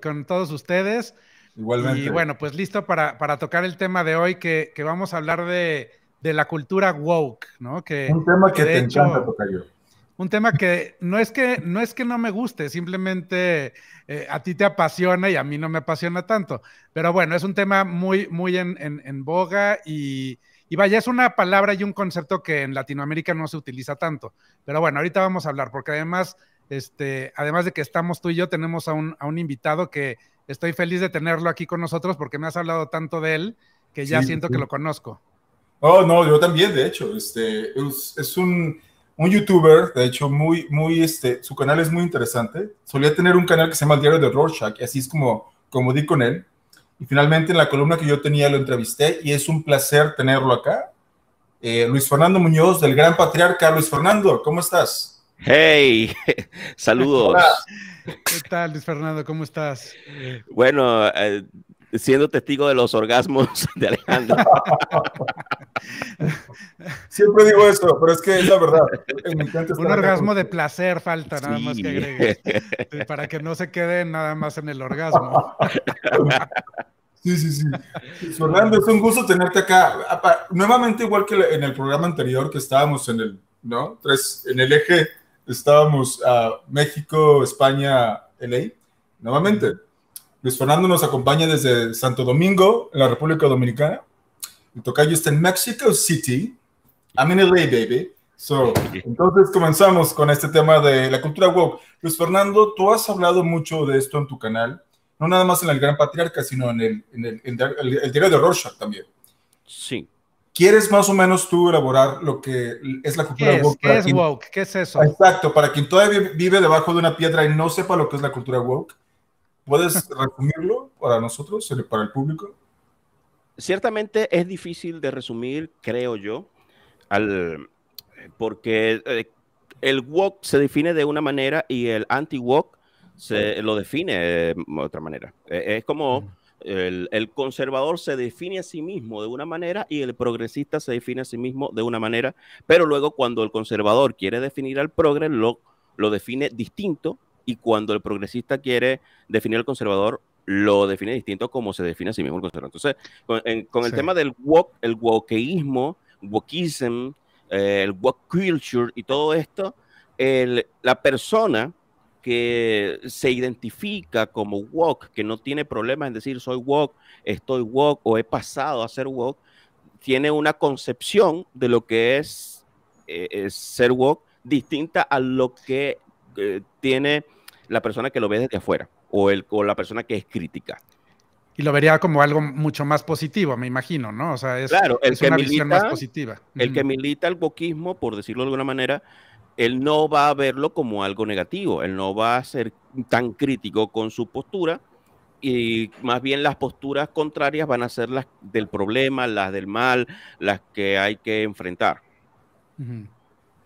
con todos ustedes. Igualmente. Y bueno, pues listo para, tocar el tema de hoy, que, vamos a hablar de, de, la cultura woke, ¿no? un tema que, te hecho, encanta tocar yo. Un tema que no es que no, es que no me guste, simplemente eh, a ti te apasiona y a mí no me apasiona tanto. Pero bueno, es un tema muy, muy en, en, boga y, y vaya, es una palabra y un concepto que en Latinoamérica no se utiliza tanto. Pero bueno, ahorita vamos a hablar, porque además este, además de que estamos tú y yo, tenemos a un, invitado que estoy feliz de tenerlo aquí con nosotros porque me has hablado tanto de él que ya siento que lo conozco. Oh, no, yo también, de hecho. Este, es, un, un, youtuber, de hecho, muy, muy, este, su canal es muy interesante. Solía tener un canal que se llama El Diario de Rorschach, y así es como, como di con él. Y finalmente en la columna que yo tenía lo entrevisté y es un placer tenerlo acá. Eh, Luis Fernando Muñoz, del gran patriarca. Luis Fernando, ¿cómo estás? Hey, saludos. ¿Qué tal, Luis Fernando? ¿Cómo estás? Eh, bueno, eh, siendo testigo de los orgasmos de Alejandro. Siempre digo eso, pero es que es la verdad. Un orgasmo de placer falta, nada más que agregues. Para que no se quede nada más en el orgasmo. Sí, sí, sí. Fernando, es un gusto tenerte acá. Nuevamente, igual que en el programa anterior que estábamos en el, ¿no? Tres, en el eje estábamos a México, España, LA, nuevamente. Luis Fernando nos acompaña desde Santo Domingo, en la República Dominicana. El tocayo está en Mexico City. I'm in LA, baby. So, entonces comenzamos con este tema de la cultura woke. Luis Fernando, tú has hablado mucho de esto en tu canal, no nada más en el Gran Patriarca, sino en el, en el, el, el diario de Rorschach también. Sí, ¿Quieres más o menos tú elaborar lo que es la cultura woke? ¿Qué es woke? ¿Qué es eso? Exacto, para quien todavía vive debajo de una piedra y no sepa lo que es la cultura woke, ¿puedes resumirlo para nosotros, para el público? Ciertamente es difícil de resumir, creo yo, porque eh, el woke se define de una manera y el anti-woke se lo define eh, de otra manera. Eh, es como el, conservador se define a sí mismo de una manera y el progresista se define a sí mismo de una manera, pero luego cuando el conservador quiere definir al progres, lo, define distinto y cuando el progresista quiere definir al conservador, lo define distinto como se define a sí mismo el conservador. Entonces, con, el tema del wok, el wokeísmo, wokism, eh, el wok culture y todo esto, la persona que se identifica como woke, que no tiene problemas en decir soy woke, estoy woke o he pasado a ser woke, tiene una concepción de lo que es, eh, eh, ser woke distinta a lo que eh, tiene la persona que lo ve desde afuera o, el, o la persona que es crítica. Y lo vería como algo mucho más positivo, me imagino, ¿no? O sea, es, claro, el es una visión más positiva. El que milita el wokismo, por decirlo de alguna manera, él no va a verlo como algo negativo, él no va a ser tan crítico con su postura y más bien las posturas contrarias van a ser las del problema, las del mal, las que hay que enfrentar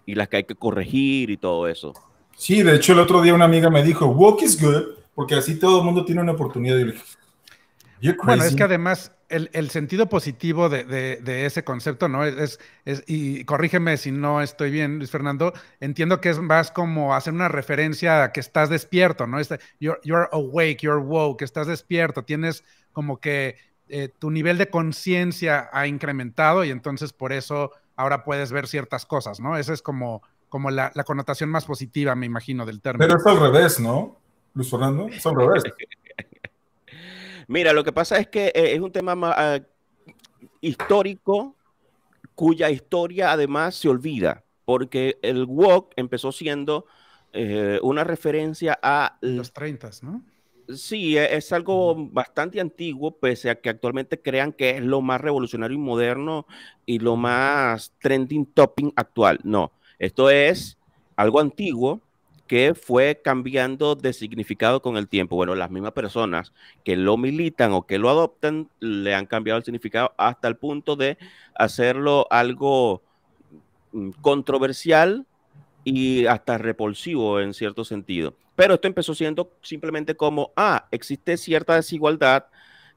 y las que hay que corregir y todo eso. Sí, de hecho el otro día una amiga me dijo, walk is good, porque así todo el mundo tiene una oportunidad. de yo bueno, es que además el, sentido positivo de, ese concepto, ¿no? Es, y corrígeme si no estoy bien, Luis Fernando, entiendo que es más como hacer una referencia a que estás despierto, ¿no? Este, you're, awake, you're woke, estás despierto, tienes como que eh, tu nivel de conciencia ha incrementado y entonces por eso ahora puedes ver ciertas cosas, ¿no? Esa es como, la, la connotación más positiva, me imagino, del término. Pero es al revés, ¿no? Luis Fernando, es al revés. Mira, lo que pasa es que eh, es un tema ah, histórico cuya historia además se olvida, porque el wok empezó siendo eh, una referencia a... Los 30, ¿no? Sí, e, es algo bastante antiguo, pese a que actualmente crean que es lo más revolucionario y moderno y lo más trending topping actual. No, esto es algo antiguo que fue cambiando de significado con el tiempo. Bueno, las mismas personas que lo militan o que lo adoptan le han cambiado el significado hasta el punto de hacerlo algo mm, controversial y hasta repulsivo en cierto sentido. Pero esto empezó siendo simplemente como, ah, existe cierta desigualdad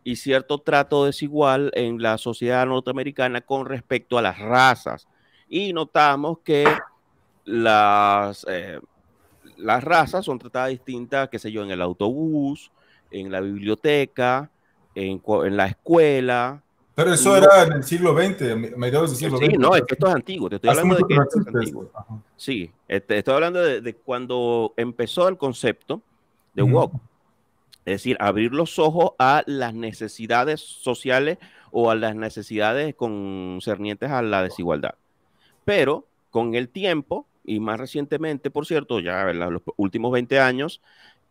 y cierto trato desigual en la sociedad norteamericana con respecto a las razas. Y notamos que las... Eh, las razas son tratadas distintas, qué sé yo, en el autobús, en la biblioteca, en, la escuela. Pero eso era en el siglo XX, mediados del siglo XX. Sí, no, esto es antiguo, te estoy hablando de que es antiguo. Sí, estoy hablando de, cuando empezó el concepto de mm. Es decir, abrir los ojos a las necesidades sociales o a las necesidades concernientes a la desigualdad. Pero con el tiempo, y más recientemente, por cierto, ya en los últimos 20 años,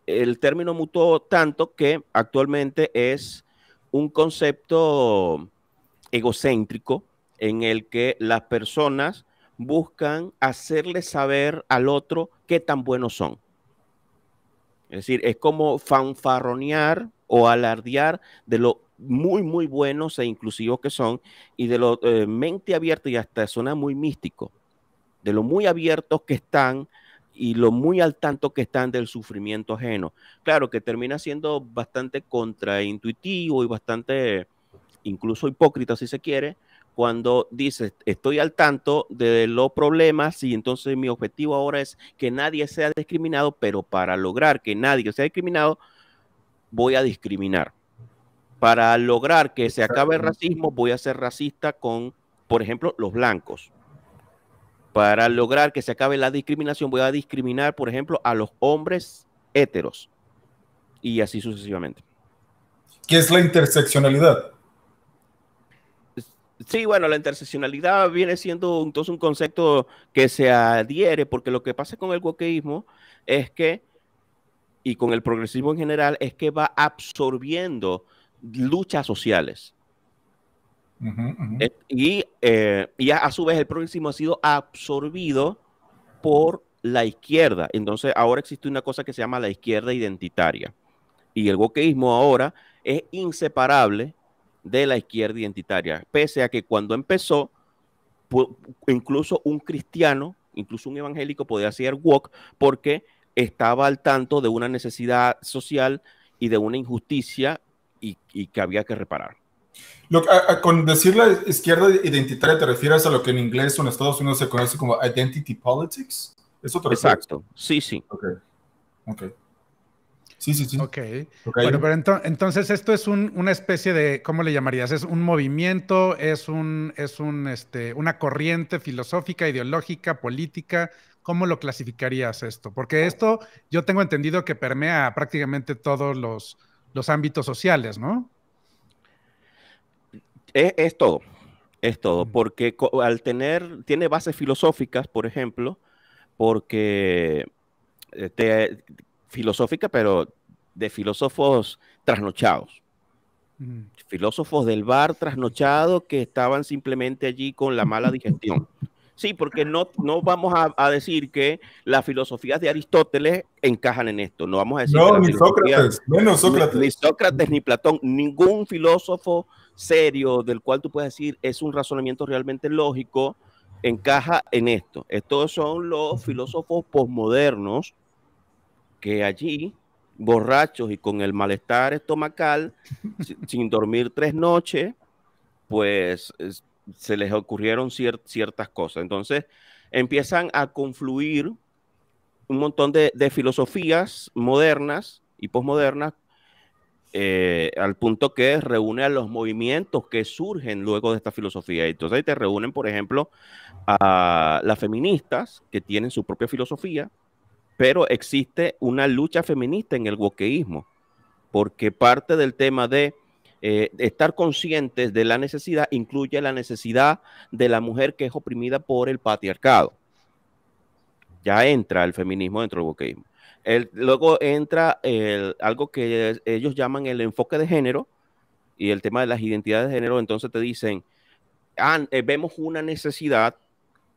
el término mutó tanto que actualmente es un concepto egocéntrico en el que las personas buscan hacerle saber al otro qué tan buenos son. Es decir, es como fanfarronear o alardear de lo muy, muy buenos e inclusivos que son y de lo eh, mente abierta y hasta suena muy místico de lo muy abiertos que están y lo muy al tanto que están del sufrimiento ajeno. Claro que termina siendo bastante contraintuitivo y bastante incluso hipócrita si se quiere, cuando dices, estoy al tanto de los problemas y entonces mi objetivo ahora es que nadie sea discriminado, pero para lograr que nadie sea discriminado, voy a discriminar. Para lograr que se acabe el racismo, voy a ser racista con, por ejemplo, los blancos para lograr que se acabe la discriminación, voy a discriminar, por ejemplo, a los hombres heteros y así sucesivamente. ¿Qué es la interseccionalidad? Sí, bueno, la interseccionalidad viene siendo entonces un concepto que se adhiere, porque lo que pasa con el wokeísmo es que, y con el progresismo en general, es que va absorbiendo luchas sociales. Eh, y, eh, a, su vez el progresismo ha sido absorbido por la izquierda. Entonces ahora existe una cosa que se llama la izquierda identitaria. Y el wokeísmo ahora es inseparable de la izquierda identitaria, pese a que cuando empezó, incluso un cristiano, incluso un evangélico podía ser woke porque estaba al tanto de una necesidad social y de una injusticia y que había que reparar con decir la izquierda identitaria, ¿te refieres a lo que en inglés o en Estados Unidos se conoce como identity politics? es otro Exacto, sí, sí. Ok. okay. Sí, sí, sí. Ok. Bueno, pero entonces esto es una especie de, ¿cómo le llamarías? ¿Es un movimiento? ¿Es, un, es un, este, una corriente filosófica, ideológica, política? ¿Cómo lo clasificarías esto? Porque esto yo tengo entendido que permea prácticamente todos los ámbitos sociales, ¿no? Es, es todo, es todo, mm. porque al tener, tiene bases filosóficas, por ejemplo, porque eh, filosófica, pero de filósofos trasnochados. Mm. Filósofos del bar trasnochado que estaban simplemente allí con la mala digestión. Sí, porque no, no vamos a, decir que las filosofías de Aristóteles encajan en esto. No vamos a decir. No, ni Sócrates, menos Sócrates. ni Sócrates, ni Platón, ningún filósofo serio del cual tú puedes decir es un razonamiento realmente lógico, encaja en esto. Estos son los filósofos posmodernos que allí, borrachos y con el malestar estomacal, sin dormir tres noches, pues se les ocurrieron ciertas cosas. Entonces empiezan a confluir un montón de, de filosofías modernas y posmodernas eh, al punto que reúne a los movimientos que surgen luego de esta filosofía. Entonces ahí te reúnen, por ejemplo, a las feministas que tienen su propia filosofía, pero existe una lucha feminista en el wokeísmo, porque parte del tema de eh, estar conscientes de la necesidad incluye la necesidad de la mujer que es oprimida por el patriarcado. Ya entra el feminismo dentro del wokeísmo luego entra algo que ellos llaman el enfoque de género y el tema de las identidades de género. Entonces te dicen, ah, eh, vemos una necesidad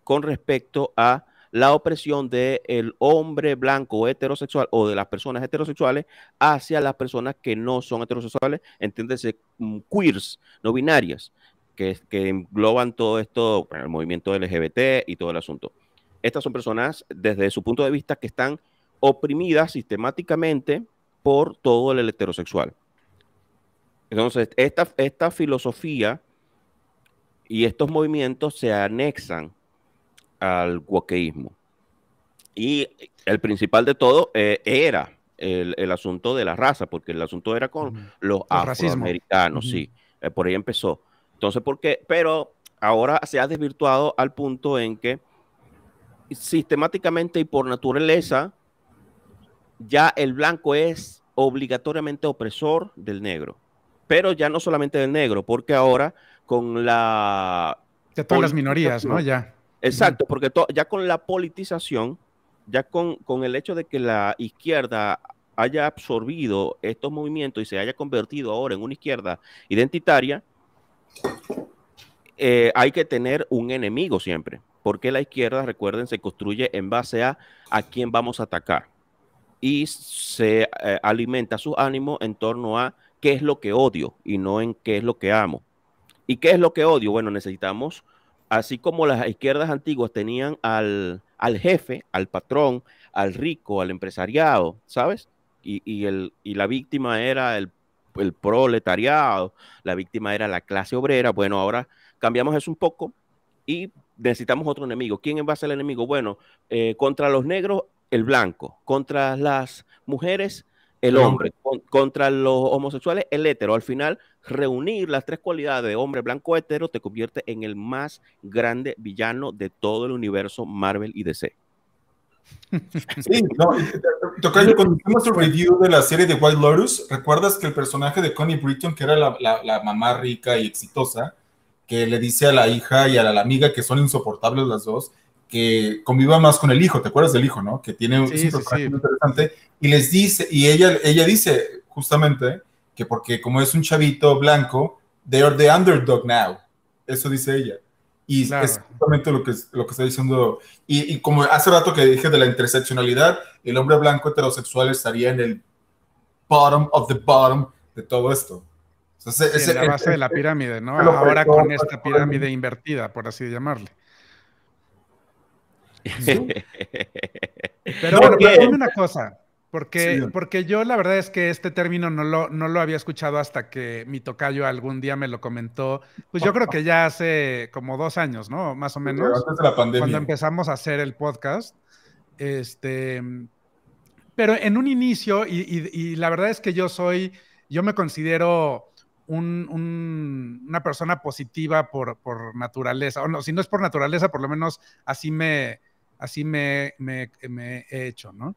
con respecto a la opresión del el hombre blanco heterosexual o de las personas heterosexuales hacia las personas que no son heterosexuales, entiéndese, mm, queers, no binarias, que, que engloban todo esto, el movimiento LGBT y todo el asunto. Estas son personas, desde su punto de vista, que están oprimida sistemáticamente por todo el heterosexual. Entonces, esta, esta filosofía y estos movimientos se anexan al guaqueísmo. Y el principal de todo eh, era el, asunto de la raza, porque el asunto era con los afroamericanos, sí. Eh, por ahí empezó. Entonces, por qué pero ahora se ha desvirtuado al punto en que sistemáticamente y por naturaleza ya el blanco es obligatoriamente opresor del negro, pero ya no solamente del negro, porque ahora con la... De todas las minorías, ¿no? Ya. Exacto, porque ya con la politización, ya con, el hecho de que la izquierda haya absorbido estos movimientos y se haya convertido ahora en una izquierda identitaria, eh, hay que tener un enemigo siempre, porque la izquierda, recuerden, se construye en base a a quién vamos a atacar y se eh, alimenta su ánimo en torno a qué es lo que odio y no en qué es lo que amo. ¿Y qué es lo que odio? Bueno, necesitamos, así como las izquierdas antiguas tenían al, al jefe, al patrón, al rico, al empresariado, ¿sabes? Y, el, la víctima era el, proletariado, la víctima era la clase obrera. Bueno, ahora cambiamos eso un poco y necesitamos otro enemigo. ¿Quién va a ser el enemigo? Bueno, eh, contra los negros el blanco, contra las mujeres el hombre, contra los homosexuales el hetero. Al final, reunir las tres cualidades de hombre blanco hetero te convierte en el más grande villano de todo el universo Marvel y DC. Sí, cuando hicimos el review de la serie de White Lotus, ¿recuerdas que el personaje de Connie Britton, que era la, mamá rica y exitosa, que le dice a la hija y a la amiga que son insoportables las dos, que conviva más con el hijo, ¿te acuerdas del hijo, no? Que tiene sí, un sí, sí. interesante y les dice, y ella, ella dice justamente que porque como es un chavito blanco, they are the underdog now, eso dice ella. Y es justamente lo que, lo que está diciendo, y, como hace rato que dije de la interseccionalidad, el hombre blanco heterosexual estaría en el bottom of the bottom de todo esto. es, en la base de la pirámide, ¿no? Ahora con esta pirámide invertida, por así llamarle. Pero bueno, dime una cosa. Porque, porque yo la verdad es que este término no lo, no lo había escuchado hasta que mi tocayo algún día me lo comentó. Pues yo creo que ya hace como dos años, ¿no? Más o menos. Cuando empezamos a hacer el podcast. Este, pero en un inicio, y, la verdad es que yo soy, yo me considero un, una persona positiva por, por naturaleza. O no, si no es por naturaleza, por lo menos así me, así me, he hecho, ¿no?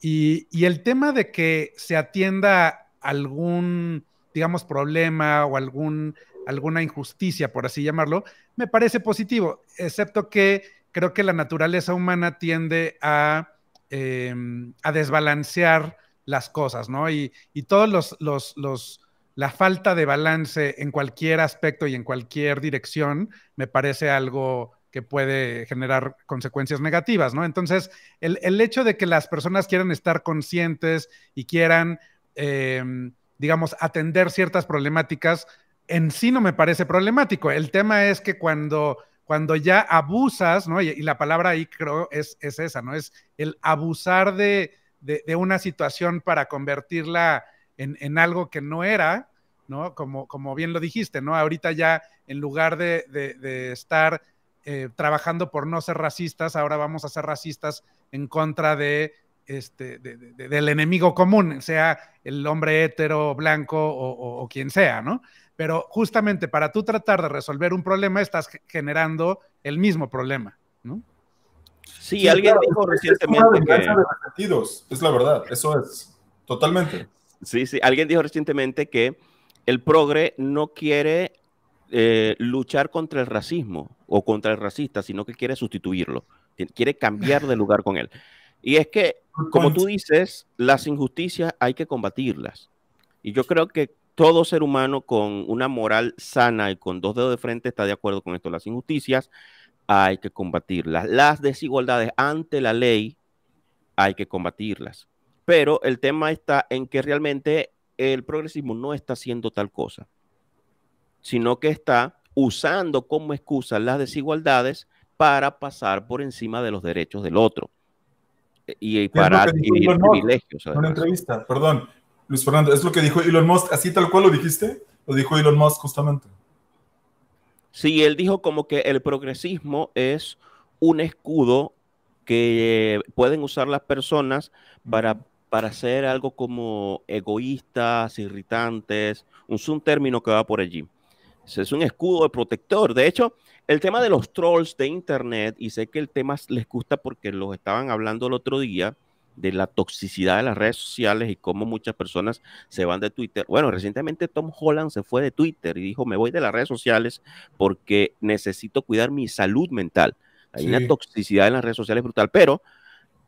Y, el tema de que se atienda algún, digamos, problema o algún, alguna injusticia, por así llamarlo, me parece positivo, excepto que creo que la naturaleza humana tiende a, em, a desbalancear las cosas, ¿no? Y, todos los, los, los, la falta de balance en cualquier aspecto y en cualquier dirección me parece algo que puede generar consecuencias negativas, ¿no? Entonces, el, hecho de que las personas quieran estar conscientes y quieran, em, digamos, atender ciertas problemáticas, en sí no me parece problemático. El tema es que cuando, cuando ya abusas, ¿no? Y, la palabra ahí creo es, es, esa, ¿no? Es el abusar de, una situación para convertirla en, algo que no era, ¿no? Como, como bien lo dijiste, ¿no? Ahorita ya, en lugar de, de estar eh, trabajando por no ser racistas, ahora vamos a ser racistas en contra de, este, del enemigo común, sea el hombre hetero, blanco o, quien sea, ¿no? Pero justamente para tú tratar de resolver un problema, estás generando el mismo problema, ¿no? Sí, alguien dijo recientemente que... es la verdad, eso es, totalmente. Sí, sí, alguien dijo recientemente que el progre no quiere eh, luchar contra el racismo o contra el racista, sino que quiere sustituirlo, quiere cambiar de lugar con él. Y es que, como tú dices, las injusticias hay que combatirlas. Y yo creo que todo ser humano con una moral sana y con dos dedos de frente está de acuerdo con esto. Las injusticias hay que combatirlas. Las desigualdades ante la ley hay que combatirlas. Pero el tema está en que realmente el progresismo no está haciendo tal cosa sino que está usando como excusa las desigualdades para pasar por encima de los derechos del otro e, y, para adquirir privilegios. Una entrevista, perdón, Luis Fernando, es lo que dijo Elon Musk, así tal cual lo dijiste, lo dijo Elon Musk justamente. Sí, él dijo como que el progresismo es un escudo que pueden usar las personas para, para hacer algo como egoístas, irritantes, un, un término que va por allí. Es un escudo de protector. De hecho, el tema de los trolls de Internet, y sé que el tema les gusta porque los estaban hablando el otro día, de la toxicidad de las redes sociales y cómo muchas personas se van de Twitter. Bueno, recientemente Tom Holland se fue de Twitter y dijo, me voy de las redes sociales porque necesito cuidar mi salud mental. Hay una toxicidad en las redes sociales brutal, pero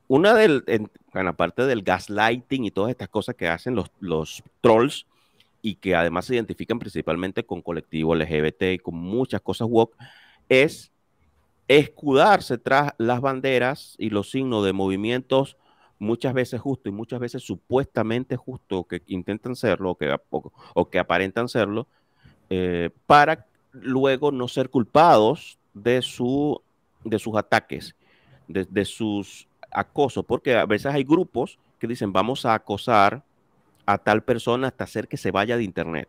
una del, en, la parte del gaslighting y todas estas cosas que hacen los, los trolls, y que además se identifican principalmente con colectivo LGBT y con muchas cosas woke, es escudarse tras las banderas y los signos de movimientos muchas veces justos y muchas veces supuestamente justos que intentan serlo o que, o que aparentan serlo, eh, para luego no ser culpados de, su, de sus ataques, de sus acosos, porque a veces hay grupos que dicen vamos a acosar a tal persona hasta hacer que se vaya de internet,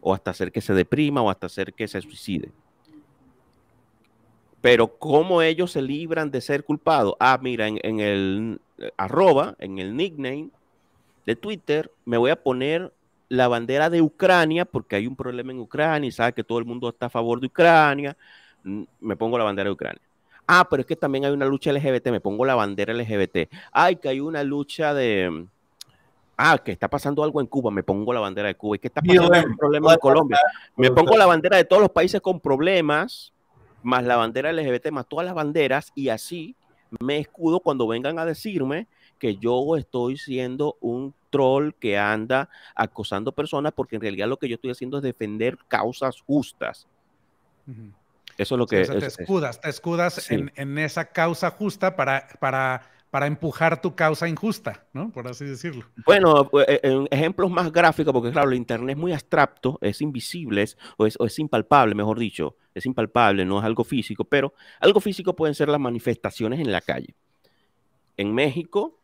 o hasta hacer que se deprima, o hasta hacer que se suicide. Pero cómo ellos se libran de ser culpados. Ah, mira, en, el eh, arroba, en el nickname de Twitter, me voy a poner la bandera de Ucrania, porque hay un problema en Ucrania y sabe que todo el mundo está a favor de Ucrania, mm, me pongo la bandera de Ucrania. Ah, pero es que también hay una lucha LGBT, me pongo la bandera LGBT. Ay, que hay una lucha de, ah, que está pasando algo en Cuba, me pongo la bandera de Cuba, y que está pasando un problema de Colombia, me pongo la bandera de todos los países con problemas, más la bandera LGBT, más todas las banderas, y así me escudo cuando vengan a decirme que yo estoy siendo un troll que anda acosando personas, porque en realidad lo que yo estoy haciendo es defender causas justas. Eso es lo que... es, te escudas, te escudas en, en, esa causa justa para, para para empujar tu causa injusta, ¿no? Por así decirlo. Bueno, pues, eh, ejemplos más gráficos, porque claro, el Internet es muy abstracto, es invisible, o, es, impalpable, mejor dicho, es impalpable, no es algo físico, pero algo físico pueden ser las manifestaciones en la calle. En México,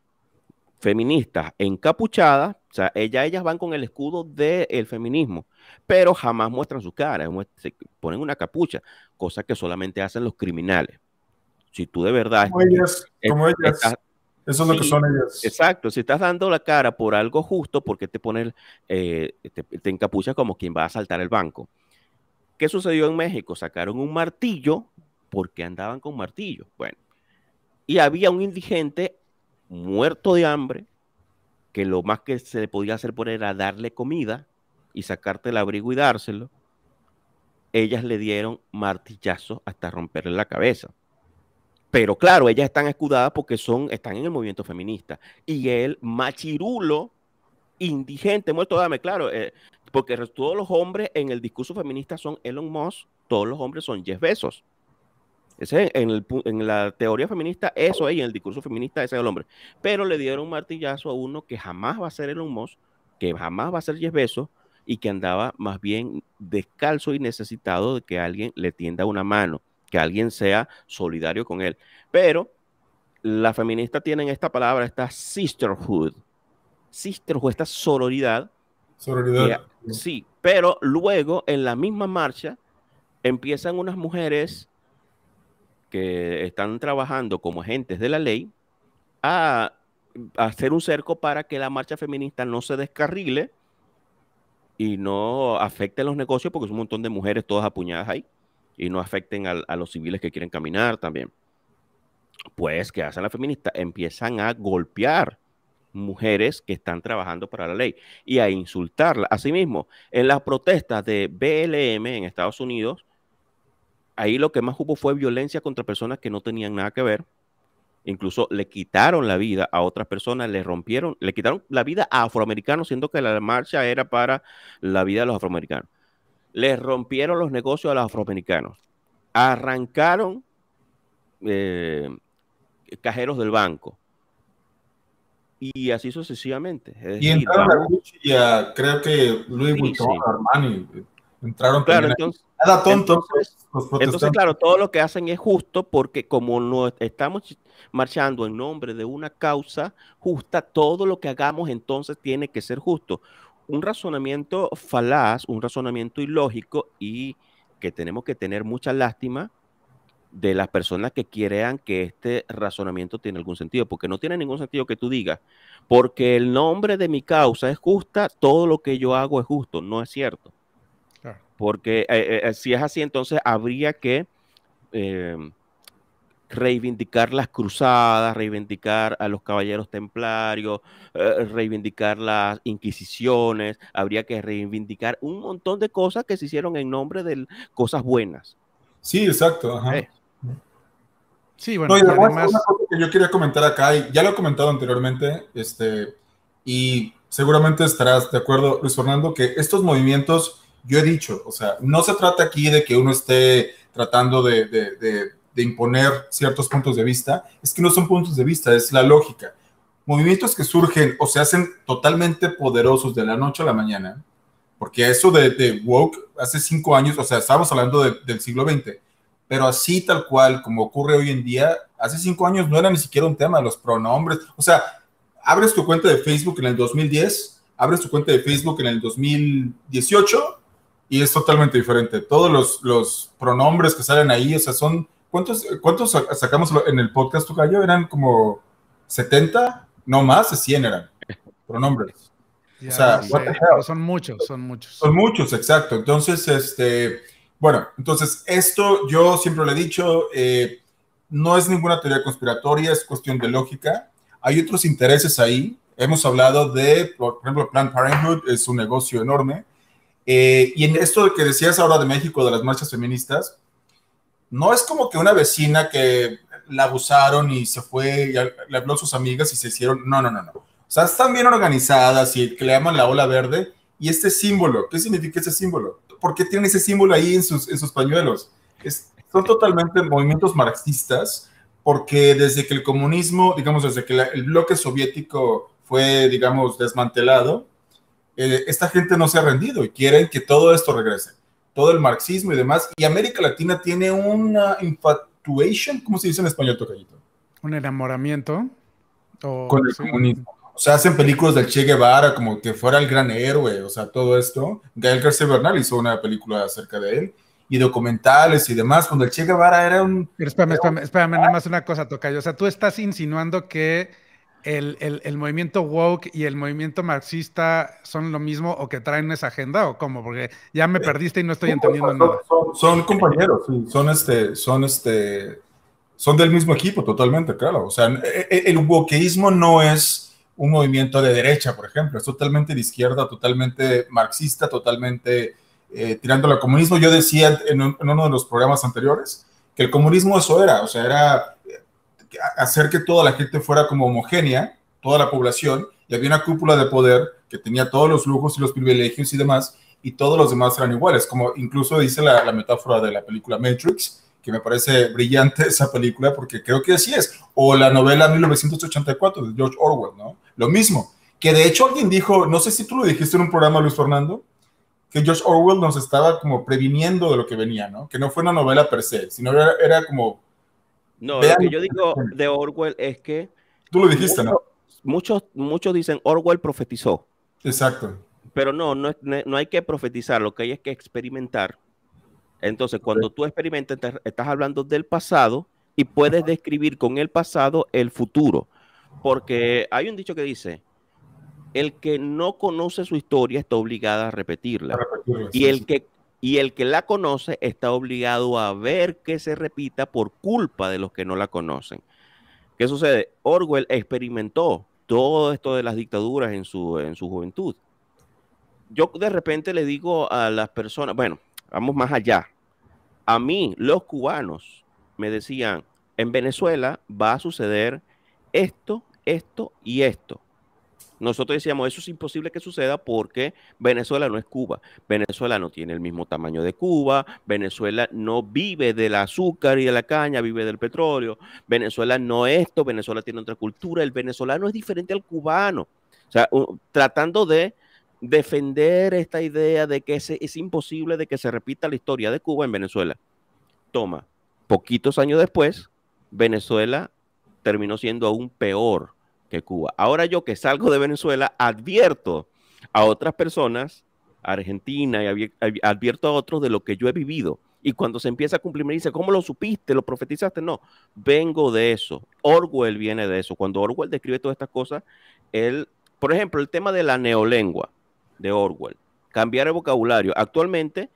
feministas encapuchadas, o sea, ellas, van con el escudo del feminismo, pero jamás muestran su cara, se ponen una capucha, cosa que solamente hacen los criminales. Si tú de verdad... como ellas. eso es lo que son ellas. Exacto, si estás dando la cara por algo justo, ¿por qué te pones, eh, te, encapuchas como quien va a saltar el banco? ¿Qué sucedió en México? Sacaron un martillo porque andaban con martillo. Bueno, y había un indigente muerto de hambre que lo más que se le podía hacer por era darle comida y sacarte el abrigo y dárselo. Ellas le dieron martillazos hasta romperle la cabeza. Pero claro, ellas están escudadas porque son, están en el movimiento feminista. Y el machirulo indigente, muerto, dame, claro, eh, porque todos los hombres en el discurso feminista son Elon Musk, todos los hombres son Jeff Bezos. en, en, la teoría feminista, eso es, y en el discurso feminista, ese es el hombre. Pero le dieron un martillazo a uno que jamás va a ser Elon Musk, que jamás va a ser Jeff Bezos, y que andaba más bien descalzo y necesitado de que alguien le tienda una mano alguien sea solidario con él. Pero la feminista tienen esta palabra, esta sisterhood, sisterhood, esta sororidad. Sororidad. sí, pero luego en la misma marcha empiezan unas mujeres que están trabajando como agentes de la ley a, a hacer un cerco para que la marcha feminista no se descarrile y no afecte los negocios porque es un montón de mujeres todas apuñadas ahí y no afecten a, los civiles que quieren caminar también. Pues, ¿qué hacen las feministas? Empiezan a golpear mujeres que están trabajando para la ley y a insultarla. Asimismo, en las protestas de BLM en Estados Unidos, ahí lo que más hubo fue violencia contra personas que no tenían nada que ver. Incluso le quitaron la vida a otras personas, le rompieron, le quitaron la vida a afroamericanos, siendo que la marcha era para la vida de los afroamericanos les rompieron los negocios a los afroamericanos. Arrancaron eh, cajeros del banco. Y así sucesivamente. y entraron y creo que Louis Vuitton, Armani, entraron claro, entonces, tonto. Pues, entonces, claro, todo lo que hacen es justo porque como no estamos marchando en nombre de una causa justa, todo lo que hagamos entonces tiene que ser justo un razonamiento falaz, un razonamiento ilógico y que tenemos que tener mucha lástima de las personas que crean que este razonamiento tiene algún sentido, porque no tiene ningún sentido que tú digas, porque el nombre de mi causa es justa, todo lo que yo hago es justo, no es cierto. Porque eh, eh, eh, si es así, entonces habría que reivindicar las cruzadas, reivindicar a los caballeros templarios, eh, reivindicar las inquisiciones, habría que reivindicar un montón de cosas que se hicieron en nombre de cosas buenas. Sí, exacto. Eh. Sí, bueno, una cosa que yo quería comentar acá, y ya lo he comentado anteriormente, este, y seguramente estarás de acuerdo, Luis Fernando, que estos movimientos, yo he dicho, o sea, no se trata aquí de que uno esté tratando de de imponer ciertos puntos de vista, es que no son puntos de vista, es la lógica. Movimientos que surgen o se hacen totalmente poderosos de la noche a la mañana, porque eso de, de woke hace cinco años, o sea, estamos hablando del siglo XX, pero así tal cual como ocurre hoy en día, hace cinco años no era ni siquiera un tema, los pronombres, o sea, abres tu cuenta de Facebook en el 2010, abres tu cuenta de Facebook en el 2018 y es totalmente diferente. Todos los, los pronombres que salen ahí, o sea, son ¿Cuántos, sacamos en el podcast, gallo ¿Eran como 70? No más, 100 eran, pronombres o sea, son muchos, son muchos. Son muchos, exacto. Entonces, este, bueno, entonces esto yo siempre lo he dicho, eh, no es ninguna teoría conspiratoria, es cuestión de lógica. Hay otros intereses ahí. Hemos hablado de, por ejemplo, Planned Parenthood es un negocio enorme. Eh, y en esto que decías ahora de México, de las marchas feministas, no es como que una vecina que la abusaron y se fue, y le habló a sus amigas y se hicieron, no, no, no, no. O sea, están bien organizadas y que le llaman la ola verde. ¿Y este símbolo? ¿Qué significa ese símbolo? ¿Por qué tienen ese símbolo ahí en sus, pañuelos? son totalmente movimientos marxistas, porque desde que el comunismo, digamos, desde que el bloque soviético fue, digamos, desmantelado, eh, esta gente no se ha rendido y quieren que todo esto regrese todo el marxismo y demás. Y América Latina tiene una infatuation, ¿cómo se dice en español, Tocayito? Un enamoramiento. O, con el O sea, hacen películas del Che Guevara como que fuera el gran héroe, o sea, todo esto. Gael García Bernal hizo una película acerca de él y documentales y demás, cuando el Che Guevara era un... espérame, espérame, espérame, nada más una cosa, Tocayo. O sea, tú estás insinuando que el, movimiento woke y el movimiento marxista son lo mismo o que traen esa agenda o cómo? Porque ya me eh, perdiste y no estoy entendiendo nada. Son, compañeros, son este, son este, son del mismo equipo totalmente, claro. O sea, e, e, el, wokeísmo no es un movimiento de derecha, por ejemplo, es totalmente de izquierda, totalmente marxista, totalmente eh, tirando al comunismo. Yo decía en uno de los programas anteriores que el comunismo eso era, o sea, era hacer que toda la gente fuera como homogénea, toda la población, y había una cúpula de poder que tenía todos los lujos y los privilegios y demás, y todos los demás eran iguales, como incluso dice la, metáfora de la película Matrix, que me parece brillante esa película porque creo que así es, o la novela 1984 de George Orwell, ¿no? Lo mismo, que de hecho alguien dijo, no sé si tú lo dijiste en un programa, Luis Fernando, que George Orwell nos estaba como previniendo de lo que venía, ¿no? Que no fue una novela per se, sino era, era como no, lo que yo digo de Orwell es que. Tú lo dijiste, muchos, ¿no? Muchos, dicen Orwell profetizó. Exacto. Pero no, no, hay que profetizar, lo que hay es que experimentar. Entonces, cuando tú experimentas, estás hablando del pasado y puedes describir con el pasado el futuro. Porque hay un dicho que dice, el que no conoce su historia está obligado a repetirla. y el que y el que la conoce está obligado a ver que se repita por culpa de los que no la conocen. ¿Qué sucede? Orwell experimentó todo esto de las dictaduras en su, en su juventud. Yo de repente le digo a las personas, bueno, vamos más allá. A mí, los cubanos me decían, en Venezuela va a suceder esto, esto y esto. Nosotros decíamos, eso es imposible que suceda porque Venezuela no es Cuba. Venezuela no tiene el mismo tamaño de Cuba, Venezuela no vive del azúcar y de la caña, vive del petróleo. Venezuela no es esto, Venezuela tiene otra cultura, el venezolano es diferente al cubano. O sea, tratando de defender esta idea de que es, es imposible de que se repita la historia de Cuba en Venezuela. Toma, poquitos años después, Venezuela terminó siendo aún peor que Cuba. Ahora yo que salgo de Venezuela, advierto a otras personas, Argentina, y advierto a otros de lo que yo he vivido. Y cuando se empieza a cumplir, me dice, ¿cómo lo supiste? ¿Lo profetizaste? No, vengo de eso. Orwell viene de eso. Cuando Orwell describe todas estas cosas, él, por ejemplo, el tema de la neolengua de Orwell, cambiar el vocabulario. Actualmente,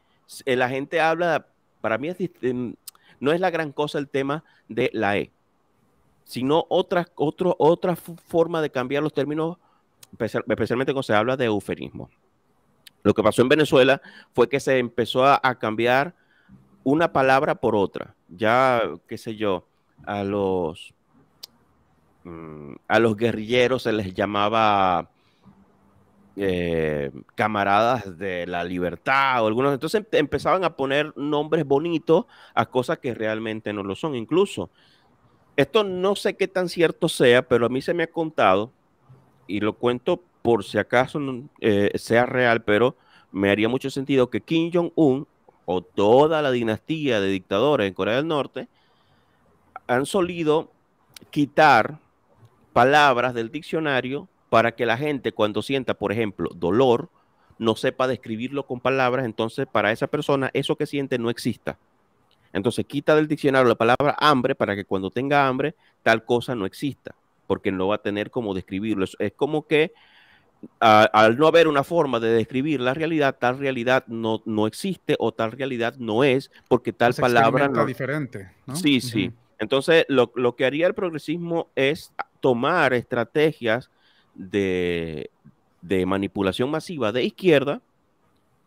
eh, la gente habla, para mí mm, no es la gran cosa el tema de la E sino otra, otra forma de cambiar los términos, especialmente cuando se habla de eufemismo Lo que pasó en Venezuela fue que se empezó a, cambiar una palabra por otra. Ya, qué sé yo, a los, mm, a los guerrilleros se les llamaba eh, camaradas de la libertad o algunos. Entonces empezaban a poner nombres bonitos a cosas que realmente no lo son. Incluso esto no sé qué tan cierto sea, pero a mí se me ha contado, y lo cuento por si acaso eh, sea real, pero me haría mucho sentido que Kim Jong-un o toda la dinastía de dictadores en Corea del Norte han solido quitar palabras del diccionario para que la gente cuando sienta, por ejemplo, dolor, no sepa describirlo con palabras, entonces para esa persona eso que siente no exista. Entonces quita del diccionario la palabra hambre para que cuando tenga hambre tal cosa no exista, porque no va a tener cómo describirlo. Es, como que al no haber una forma de describir la realidad, tal realidad no, no existe o tal realidad no es, porque tal palabra diferente. Sí, sí. Entonces lo, que haría el progresismo es tomar estrategias de, de manipulación masiva de izquierda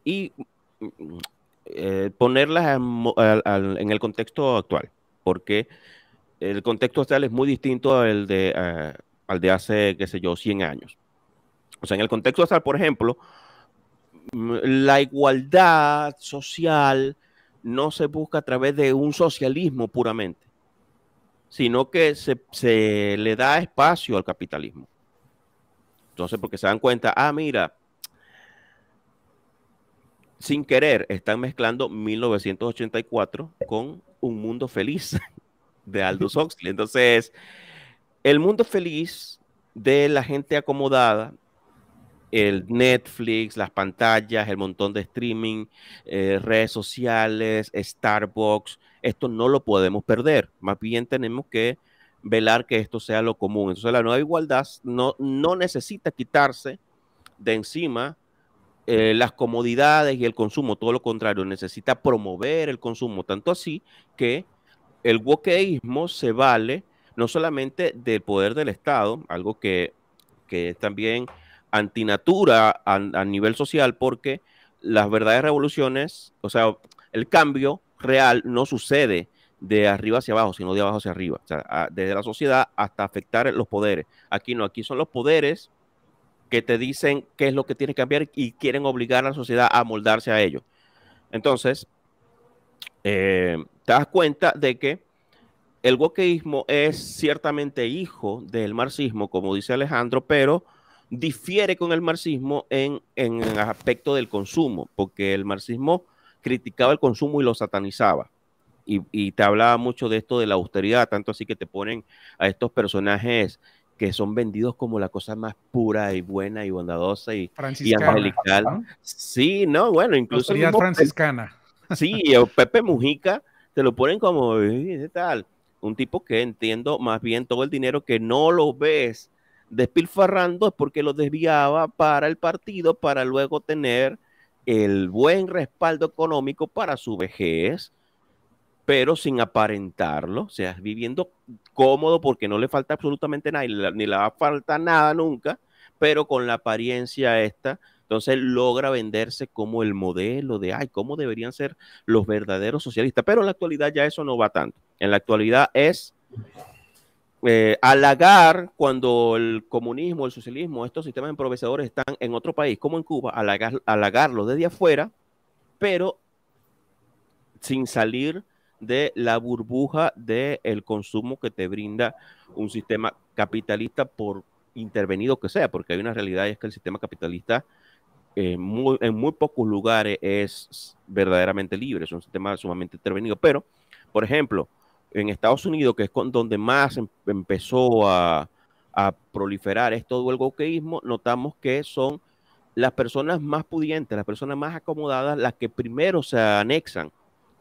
y eh, ponerlas en, el contexto actual, porque el contexto actual es muy distinto al de, eh, hace, qué sé yo, 100 años. O sea, en el contexto actual, por ejemplo, mm, la igualdad social no se busca a través de un socialismo puramente, sino que se, se le da espacio al capitalismo. Entonces, porque se dan cuenta, ah, mira, sin querer, están mezclando 1984 con Un Mundo Feliz de Aldous Huxley. Entonces, el mundo feliz de la gente acomodada, el Netflix, las pantallas, el montón de streaming, eh, redes sociales, Starbucks, esto no lo podemos perder. Más bien tenemos que velar que esto sea lo común. Entonces, la nueva igualdad no, no necesita quitarse de encima eh, las comodidades y el consumo, todo lo contrario, necesita promover el consumo, tanto así que el wokeísmo se vale no solamente del poder del Estado, algo que, es también antinatura a, nivel social, porque las verdaderas revoluciones, o sea, el cambio real no sucede de arriba hacia abajo, sino de abajo hacia arriba, desde la sociedad hasta afectar los poderes. Aquí no, aquí son los poderes que te dicen qué es lo que tiene que cambiar y quieren obligar a la sociedad a moldarse a ello. Entonces, eh, te das cuenta de que el wokeísmo es ciertamente hijo del marxismo, como dice Alejandro, pero difiere con el marxismo en, el aspecto del consumo, porque el marxismo criticaba el consumo y lo satanizaba. Y, y, te hablaba mucho de esto de la austeridad, tanto así que te ponen a estos personajes que son vendidos como la cosa más pura y buena y bondadosa y, franciscana angelical. Sí, no, bueno, incluso... franciscana. sí, Pepe Mujica te lo ponen como, tal? Un tipo que entiendo más bien todo el dinero que no lo ves despilfarrando es porque lo desviaba para el partido para luego tener el buen respaldo económico para su vejez pero sin aparentarlo, o sea, viviendo cómodo porque no le falta absolutamente nada, ni, le va a faltar nada nunca, pero con la apariencia esta, entonces logra venderse como el modelo de, ay, cómo deberían ser los verdaderos socialistas, pero en la actualidad ya eso no va tanto, en la actualidad es eh, halagar cuando el comunismo, el socialismo, estos sistemas improvisadores están en otro país, como en Cuba, halagar, halagarlo desde afuera, pero sin salir de la burbuja del consumo que te brinda un sistema capitalista por intervenido que sea, porque hay una realidad y es que el sistema capitalista eh, en muy pocos lugares es verdaderamente libre, es un sistema sumamente intervenido. Pero, por ejemplo, en Estados Unidos, que es donde más em, empezó a, a, proliferar esto del goqueísmo, notamos que son las personas más pudientes, las personas más acomodadas, las que primero se anexan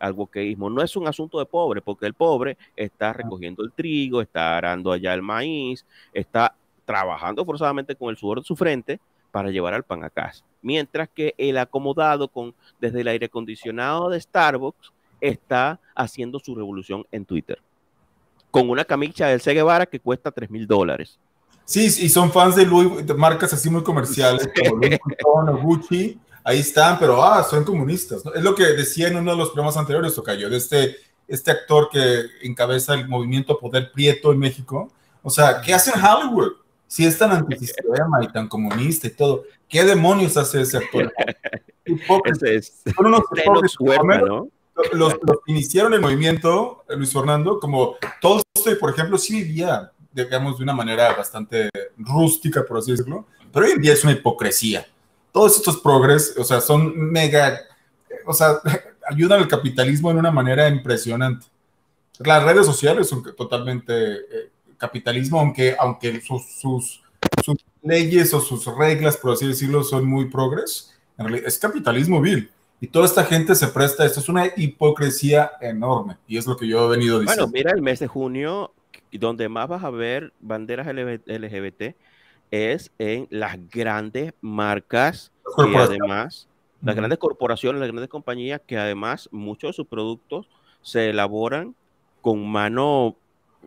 al wokeísmo. No es un asunto de pobre, porque el pobre está ah. recogiendo el trigo, está arando allá el maíz, está trabajando forzadamente con el sudor de su frente para llevar al pan a casa. Mientras que el acomodado con desde el aire acondicionado de Starbucks está haciendo su revolución en Twitter. Con una camisa del C. Guevara que cuesta 3 mil dólares. Sí, y son fans de, Louis, marcas así muy comerciales, como Louis Gucci, ahí están, pero ah, son comunistas. Es lo que decía en uno de los programas anteriores, Tocayo, de este, este actor que encabeza el movimiento Poder Prieto en México. O sea, ¿qué hace en Hollywood? Si es tan antisistema y tan comunista y todo, ¿qué demonios hace ese actor? son unos Los, que iniciaron el movimiento, eh, Luis Fernando, como Tolstoy, por ejemplo, sí vivía, digamos, de una manera bastante rústica, por así decirlo, pero hoy en día es una hipocresía todos estos progres, o sea, son mega, o sea, ayudan al capitalismo en una manera impresionante. Las redes sociales son totalmente eh, capitalismo, aunque, aunque sus, sus, leyes o sus reglas, por así decirlo, son muy progres, en realidad es capitalismo vil. Y toda esta gente se presta, esto es una hipocresía enorme, y es lo que yo he venido diciendo. Bueno, mira el mes de junio, donde más vas a ver banderas LGBT, es en las grandes marcas y además, las grandes corporaciones, las grandes compañías que además muchos de sus productos se elaboran con mano,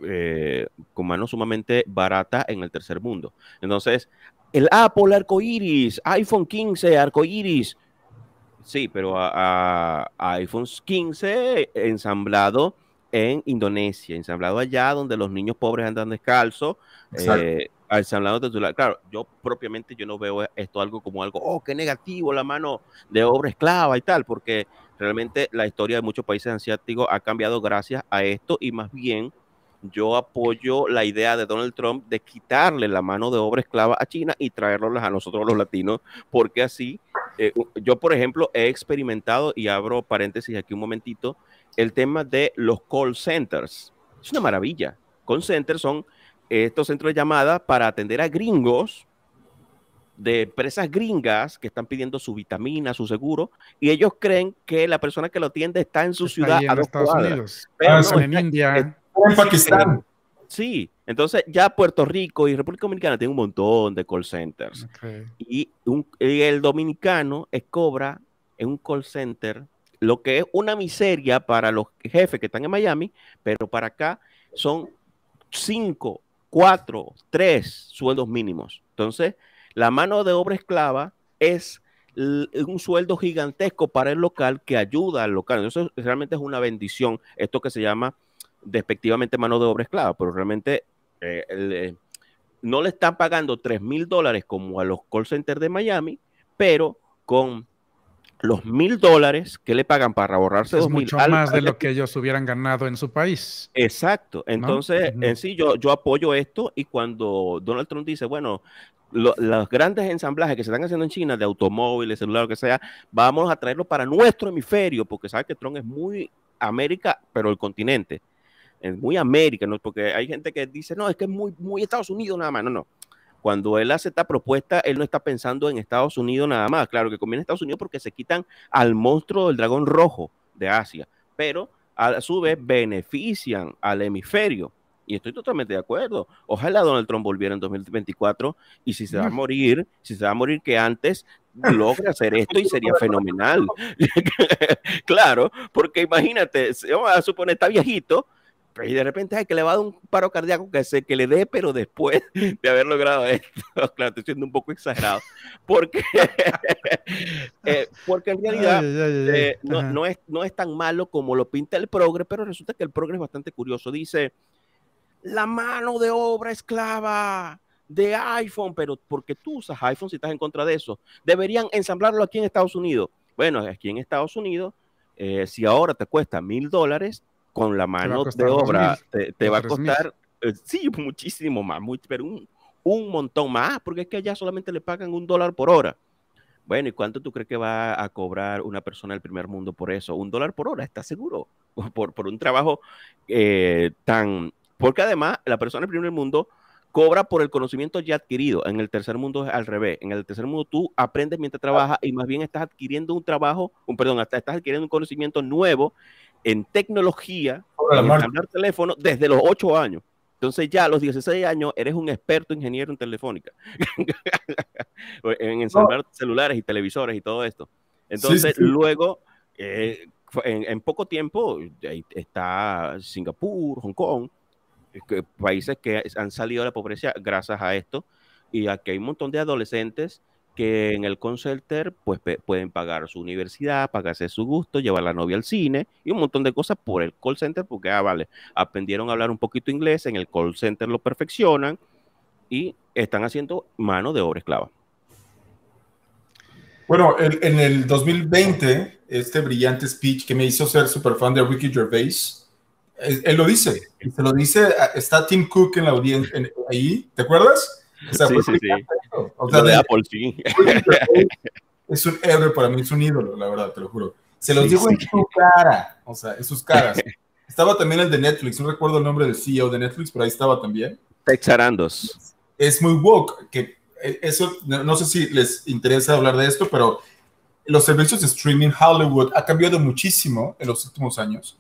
eh, con mano sumamente barata en el tercer mundo. Entonces, el Apple arcoiris, iPhone 15 arcoiris, sí, pero a, iPhone 15 ensamblado en Indonesia, ensamblado allá donde los niños pobres andan descalzos, eh, al hablando titular. Claro, yo propiamente yo no veo esto algo como algo, oh, qué negativo la mano de obra esclava y tal, porque realmente la historia de muchos países asiáticos ha cambiado gracias a esto y más bien yo apoyo la idea de Donald Trump de quitarle la mano de obra esclava a China y traerlos a nosotros los latinos, porque así, eh, yo por ejemplo he experimentado, y abro paréntesis aquí un momentito, el tema de los call centers. Es una maravilla. Call centers son estos centros de llamada para atender a gringos de empresas gringas que están pidiendo su vitamina, su seguro, y ellos creen que la persona que lo atiende está en su ciudad a Estados Unidos. Pero ah, en India, en Pakistán. Sí, entonces ya Puerto Rico y República Dominicana tienen un montón de call centers. Y, el dominicano es cobra en un call center lo que es una miseria para los jefes que están en Miami, pero para acá son cinco cuatro, tres sueldos mínimos. Entonces, la mano de obra esclava es un sueldo gigantesco para el local que ayuda al local. Entonces, realmente es una bendición esto que se llama despectivamente mano de obra esclava, pero realmente eh, eh, no le están pagando 3 mil dólares como a los call centers de Miami, pero con los mil dólares que le pagan para ahorrarse es mucho más de lo que ellos hubieran ganado en su país. Exacto. Entonces, en sí, yo, yo apoyo esto y cuando Donald Trump dice, bueno, los grandes ensamblajes que se están haciendo en China de automóviles, celular, lo que sea, vamos a traerlo para nuestro hemisferio, porque sabes que Trump es muy América, pero el continente. Es muy América, porque hay gente que dice, no, es que es muy, muy Estados Unidos nada más. No, no. Cuando él hace esta propuesta, él no está pensando en Estados Unidos nada más. Claro que conviene a Estados Unidos porque se quitan al monstruo del dragón rojo de Asia, pero a su vez benefician al hemisferio. Y estoy totalmente de acuerdo. Ojalá Donald Trump volviera en 2024 y si se va a morir, si se va a morir que antes logre hacer esto y sería fenomenal. claro, porque imagínate, vamos a suponer, está viejito y de repente hay que le va a dar un paro cardíaco que se que le dé, pero después de haber logrado esto, claro, estoy siendo un poco exagerado, porque, eh, porque en realidad eh, no, es, no es tan malo como lo pinta el progre, pero resulta que el progre es bastante curioso. Dice, la mano de obra esclava de iPhone, pero porque tú usas iPhone si estás en contra de eso. Deberían ensamblarlo aquí en Estados Unidos. Bueno, aquí en Estados Unidos, eh, si ahora te cuesta mil dólares, con la mano de obra te, va a costar, eh, sí, muchísimo más, pero un, montón más, porque es que allá solamente le pagan un dólar por hora. Bueno, ¿y cuánto tú crees que va a cobrar una persona del primer mundo por eso? Un dólar por hora, está seguro? Por, por un trabajo eh, tan... Porque además la persona del primer mundo cobra por el conocimiento ya adquirido. En el tercer mundo es al revés. En el tercer mundo tú aprendes mientras trabajas y más bien estás adquiriendo un trabajo, un, perdón, estás adquiriendo un conocimiento nuevo en tecnología, en hablar teléfono, desde los 8 años. Entonces ya a los 16 años eres un experto ingeniero en telefónica, en ensamblar celulares y televisores y todo esto. Entonces luego, eh, en, poco tiempo, está Singapur, Hong Kong, países que han salido de la pobreza gracias a esto. Y aquí hay un montón de adolescentes que en el concerter pues pueden pagar su universidad, pagarse su gusto, llevar a la novia al cine y un montón de cosas por el call center porque ah vale, aprendieron a hablar un poquito inglés, en el call center lo perfeccionan y están haciendo mano de obra esclava. Bueno, en el 2020, este brillante speech que me hizo ser super fan de Ricky Gervais, él, lo dice, se lo dice, está Tim Cook en la audiencia, ahí, ¿te acuerdas? sí, sí, sí. O sea, de, Apple, sí. Es un héroe para mí, es un ídolo, la verdad, te lo juro. Se los digo en su cara, o sea, en sus caras. Estaba también el de Netflix, no recuerdo el nombre del CEO de Netflix, pero ahí estaba también. Texarandos. Es muy woke, que eh, eso, no, no, sé si les interesa hablar de esto, pero los servicios de streaming Hollywood ha cambiado muchísimo en los últimos años.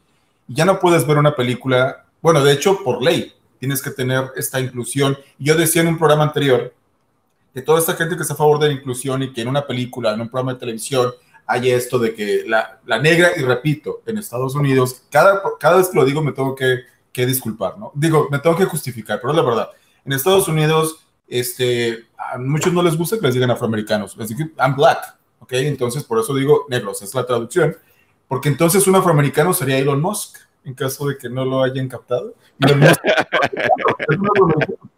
Ya no puedes ver una película, bueno, de hecho, por ley, tienes que tener esta inclusión. Yo decía en un programa anterior que toda esta gente que está a favor de la inclusión y que en una película, en un programa de televisión, hay esto de que la, la negra, y repito, en Estados Unidos, cada, cada vez que lo digo me tengo que, que disculpar, ¿no? Digo, me tengo que justificar, pero es la verdad. En Estados Unidos, este, a muchos no les gusta que les digan afroamericanos, les digo, I'm black, ¿ok? Entonces, por eso digo negros, es la traducción, porque entonces un afroamericano sería Elon Musk, en caso de que no lo hayan captado. Elon Musk, es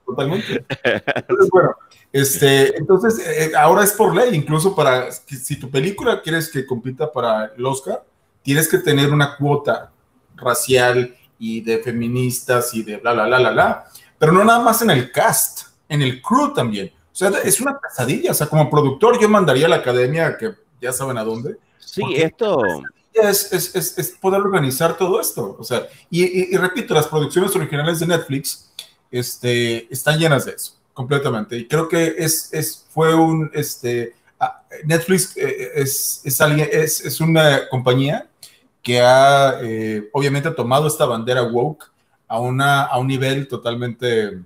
totalmente. Entonces, bueno, este, entonces, eh, ahora es por ley, incluso para, si tu película quieres que compita para el Oscar, tienes que tener una cuota racial y de feministas y de bla, bla, bla, bla, bla. Pero no nada más en el cast, en el crew también. O sea, es una pesadilla. O sea, como productor yo mandaría a la academia, que ya saben a dónde. Sí, esto... Es, poder organizar todo esto. O sea, y, repito, las producciones originales de Netflix este, están llenas de eso completamente. Y creo que es, fue un, este, Netflix eh, eh, es, alguien, es, una compañía que ha, eh, obviamente, tomado esta bandera woke a, una, a un nivel totalmente...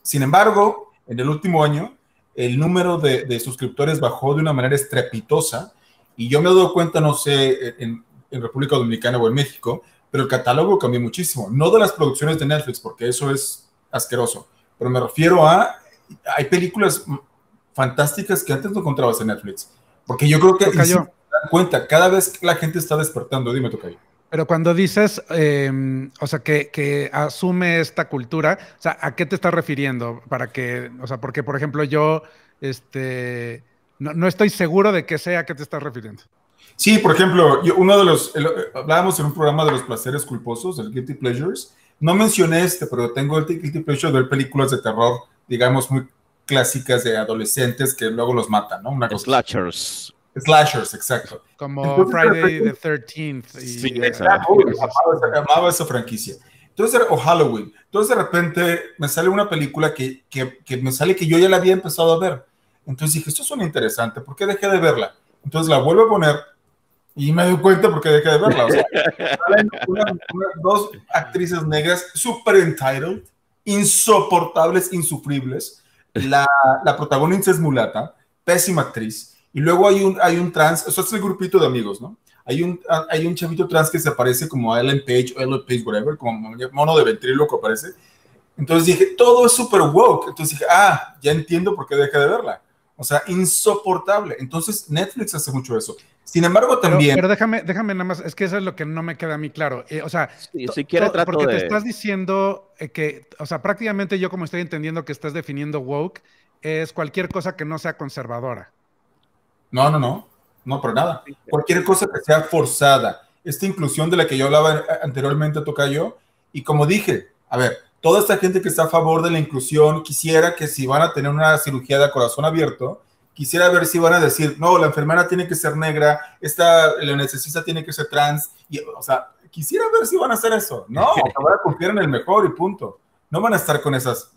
Sin embargo, en el último año, el número de, suscriptores bajó de una manera estrepitosa y yo me he dado cuenta, no sé, en República Dominicana o en México, pero el catálogo cambió muchísimo. No de las producciones de Netflix, porque eso es asqueroso, pero me refiero a hay películas fantásticas que antes no encontrabas en Netflix. Porque yo creo que dan cuenta, cada vez que la gente está despertando, dime Tocayo. Pero cuando dices, em, o sea, que, asume esta cultura, o sea, ¿a qué te estás refiriendo? Para que, o sea, porque, por ejemplo, yo, este, no, no estoy seguro de que sea a qué te estás refiriendo. Sí, por ejemplo, uno de los, hablábamos en un programa de los placeres culposos, el Guilty Pleasures, no mencioné este, pero tengo el Guilty Pleasures de películas de terror digamos, muy clásicas de adolescentes que luego los matan, ¿no? Una cosa Slashers. Slashers, exacto. Como Friday the 13th. sí, exacto. Ah, amaba, esa franquicia. Entonces, o Halloween. Entonces, de repente, me sale una película que, que, que, me sale que yo ya la había empezado a ver. Entonces dije, esto suena interesante, ¿por qué dejé de verla? Entonces la vuelvo a poner y me doy cuenta porque dejé de verla. dos actrices negras super entitled insoportables, insufribles. La, protagonista es mulata, pésima actriz. Y luego hay un, hay un trans, eso es el grupito de amigos, ¿no? Hay un, hay un chavito trans que se aparece como Ellen Page o Ellen Page, whatever, como mono de ventríloco aparece. Entonces dije, todo es super woke. Entonces dije, ah, ya entiendo por qué deja de verla. O sea, insoportable. Entonces Netflix hace mucho eso. Sin embargo, también. Pero, déjame, déjame nada más, es que eso es lo que no me queda a mí claro. Eh, o sea, si quiere, porque te estás diciendo eh, que, o sea, prácticamente yo como estoy entendiendo que estás definiendo woke, es cualquier cosa que no sea conservadora. No, no, no, no, por nada. Cualquier cosa que sea forzada. Esta inclusión de la que yo hablaba eh, anteriormente, toca yo, y como dije, a ver, toda esta gente que está a favor de la inclusión quisiera que si van a tener una cirugía de corazón abierto, quisiera ver si van a decir, no, la enfermera tiene que ser negra, esta, la necesita tiene que ser trans, o sea, quisiera ver si van a hacer eso, no, van a confiar en el mejor y punto, no van a estar con esas,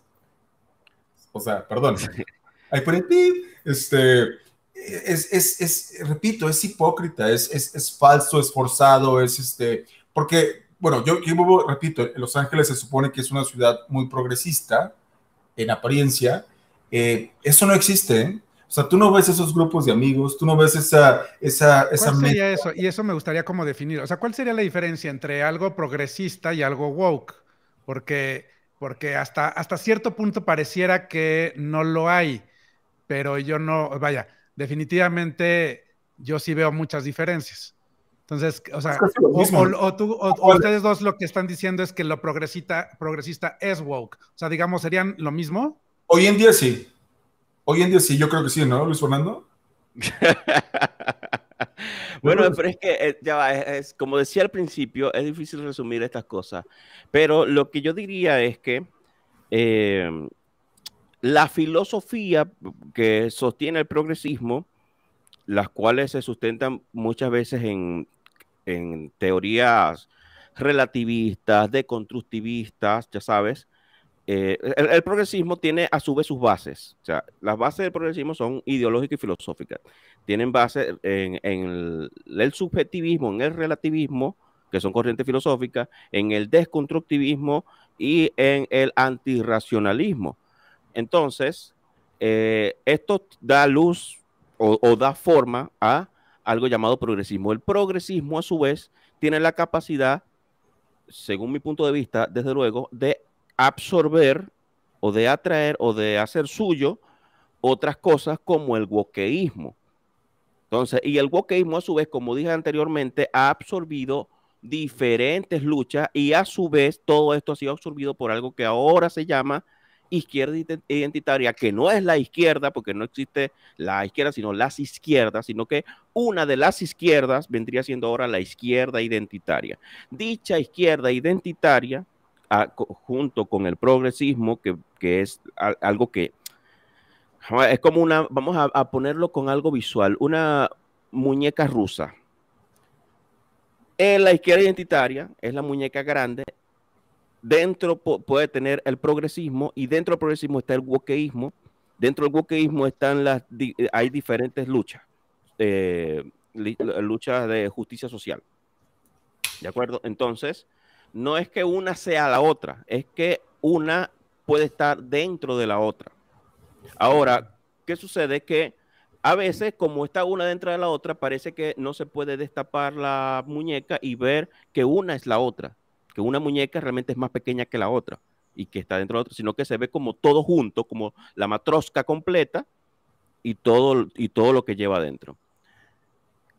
o sea, perdón, hay por ti, este, es, es, es, repito, es hipócrita, es, es, falso, es forzado, es este, porque, bueno, yo, repito, Los Ángeles se supone que es una ciudad muy progresista, en apariencia, eh, eso no existe, ¿eh? O sea, tú no ves esos grupos de amigos, tú no ves esa... esa, esa eso? Y eso me gustaría como definir. O sea, ¿cuál sería la diferencia entre algo progresista y algo woke? Porque, porque hasta, hasta cierto punto pareciera que no lo hay, pero yo no, vaya, definitivamente yo sí veo muchas diferencias. Entonces, o sea, o, ustedes dos lo que están diciendo es que lo progresista, progresista es woke. O sea, digamos, ¿serían lo mismo? Hoy en día sí. Hoy en día sí, yo creo que sí, ¿no, Luis Fernando? bueno, pero es que eh, ya va, como decía al principio, es difícil resumir estas cosas, pero lo que yo diría es que em, la filosofía que sostiene el progresismo, las cuales se sustentan muchas veces en, en teorías relativistas, deconstructivistas, ya sabes, eh, el, progresismo tiene a su vez sus bases. O sea, las bases del progresismo son ideológicas y filosóficas. Tienen base en, el, subjetivismo, en el relativismo, que son corrientes filosóficas, en el desconstructivismo y en el antirracionalismo. Entonces, eh, esto da luz o da forma a algo llamado progresismo. El progresismo, a su vez, tiene la capacidad, según mi punto de vista, desde luego, de absorber o de atraer o de hacer suyo otras cosas como el wokeísmo. Entonces, y el wokeísmo a su vez, como dije anteriormente, ha absorbido diferentes luchas y a su vez todo esto ha sido absorbido por algo que ahora se llama izquierda identitaria, que no es la izquierda, porque no existe la izquierda, sino las izquierdas, sino que una de las izquierdas vendría siendo ahora la izquierda identitaria. Dicha izquierda identitaria junto con el progresismo, que, es algo que ah, es como una, vamos a, ponerlo con algo visual, una muñeca rusa. En la izquierda identitaria es la muñeca grande, dentro puede tener el progresismo y dentro del progresismo está el wokeísmo. Dentro del wokeísmo están las hay diferentes luchas, eh, luchas de justicia social. ¿De acuerdo? Entonces, no es que una sea la otra, es que una puede estar dentro de la otra. Ahora, ¿qué sucede? Que a veces, como está una dentro de la otra, parece que no se puede destapar la muñeca y ver que una es la otra, que una muñeca realmente es más pequeña que la otra y que está dentro de la otra, sino que se ve como todo junto, como la matrosca completa y todo, y todo lo que lleva adentro.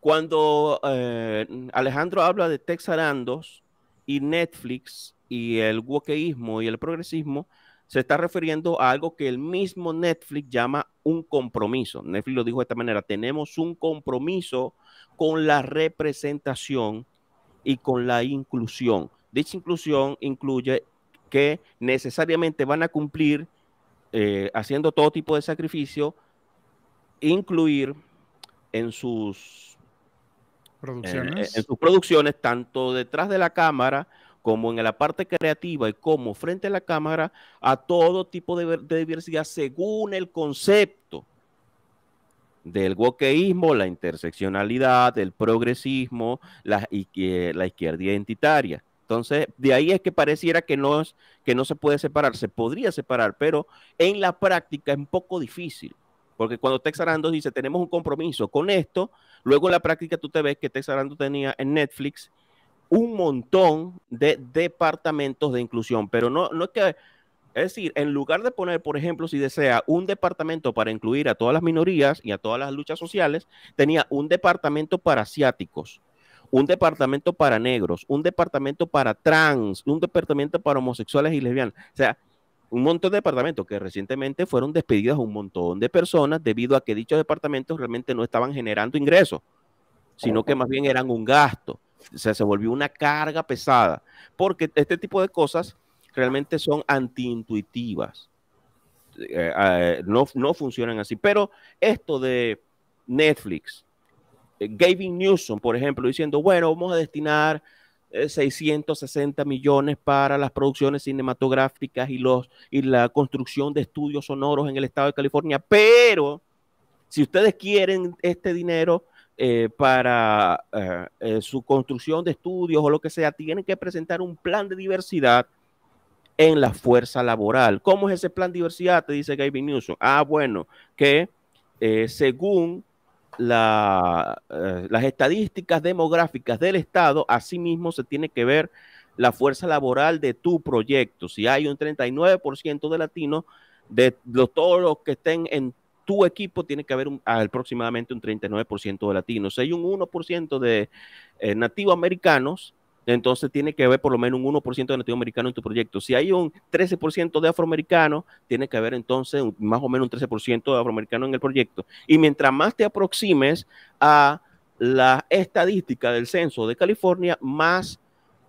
Cuando eh, Alejandro habla de Texarandos, y Netflix y el wokeísmo y el progresismo se está refiriendo a algo que el mismo Netflix llama un compromiso. Netflix lo dijo de esta manera, tenemos un compromiso con la representación y con la inclusión. Dicha inclusión incluye que necesariamente van a cumplir, eh, haciendo todo tipo de sacrificio, incluir en sus eh, en, sus producciones, tanto detrás de la cámara como en la parte creativa y como frente a la cámara, a todo tipo de, diversidad según el concepto del wokeísmo, la interseccionalidad, el progresismo, la, la izquierda identitaria. Entonces, de ahí es que pareciera que no, que no se puede separar, se podría separar, pero en la práctica es un poco difícil. Porque cuando Tex Arando dice, tenemos un compromiso con esto, luego en la práctica tú te ves que Tex Arando tenía en Netflix un montón de departamentos de inclusión, pero no, no es que, es decir, en lugar de poner, por ejemplo, si desea un departamento para incluir a todas las minorías y a todas las luchas sociales, tenía un departamento para asiáticos, un departamento para negros, un departamento para trans, un departamento para homosexuales y lesbianas. O sea, un montón de departamentos que recientemente fueron despedidas un montón de personas debido a que dichos departamentos realmente no estaban generando ingresos, sino que más bien eran un gasto. O sea, se volvió una carga pesada, porque este tipo de cosas realmente son antiintuitivas. Eh, eh, no, no funcionan así. Pero esto de Netflix, eh, Gavin Newsom, por ejemplo, diciendo, bueno, vamos a destinar 660 eh, millones para las producciones cinematográficas y, los, y la construcción de estudios sonoros en el estado de California, pero si ustedes quieren este dinero eh, para eh, su construcción de estudios o lo que sea, tienen que presentar un plan de diversidad en la fuerza laboral. ¿Cómo es ese plan de diversidad? Te dice Gavin Newsom. Ah, bueno, que según eh, las estadísticas demográficas del Estado, asimismo se tiene que ver la fuerza laboral de tu proyecto. Si hay un 39% de latinos, de todos los que estén en tu equipo, tiene que haber aproximadamente un 39% de latinos. Si hay un 1% de eh, nativos americanos, entonces tiene que haber por lo menos un 1% de latinoamericano en tu proyecto. Si hay un 13% de afroamericanos, tiene que haber entonces más o menos un 13% de afroamericanos en el proyecto. Y mientras más te aproximes a la estadística del censo de California, más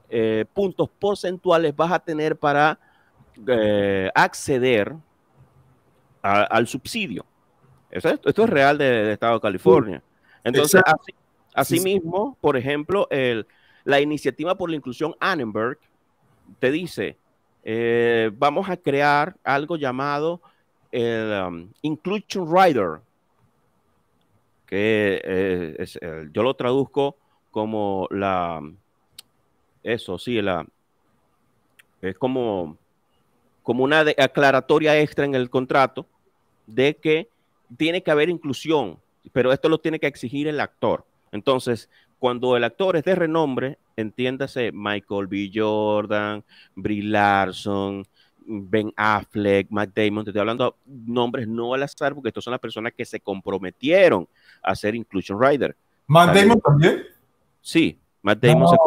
eh, puntos porcentuales vas a tener para eh, acceder al subsidio. Esto, es real del Estado de California. Entonces, así, mismo, por ejemplo, el, la iniciativa por la inclusión Annenberg te dice, eh, vamos a crear algo llamado um, Inclusion Rider, que eh, yo lo traduzco como la, eso sí, la, es como, como una aclaratoria extra en el contrato de que tiene que haber inclusión, pero esto lo tiene que exigir el actor. Entonces, cuando el actor es de renombre, entiéndase Michael B. Jordan, Brie Larson, Ben Affleck, Matt Damon, te estoy hablando nombres no al azar porque estos son las personas que se comprometieron a ser Inclusion Rider. ¿Matt Damon también? Sí, Matt Damon se,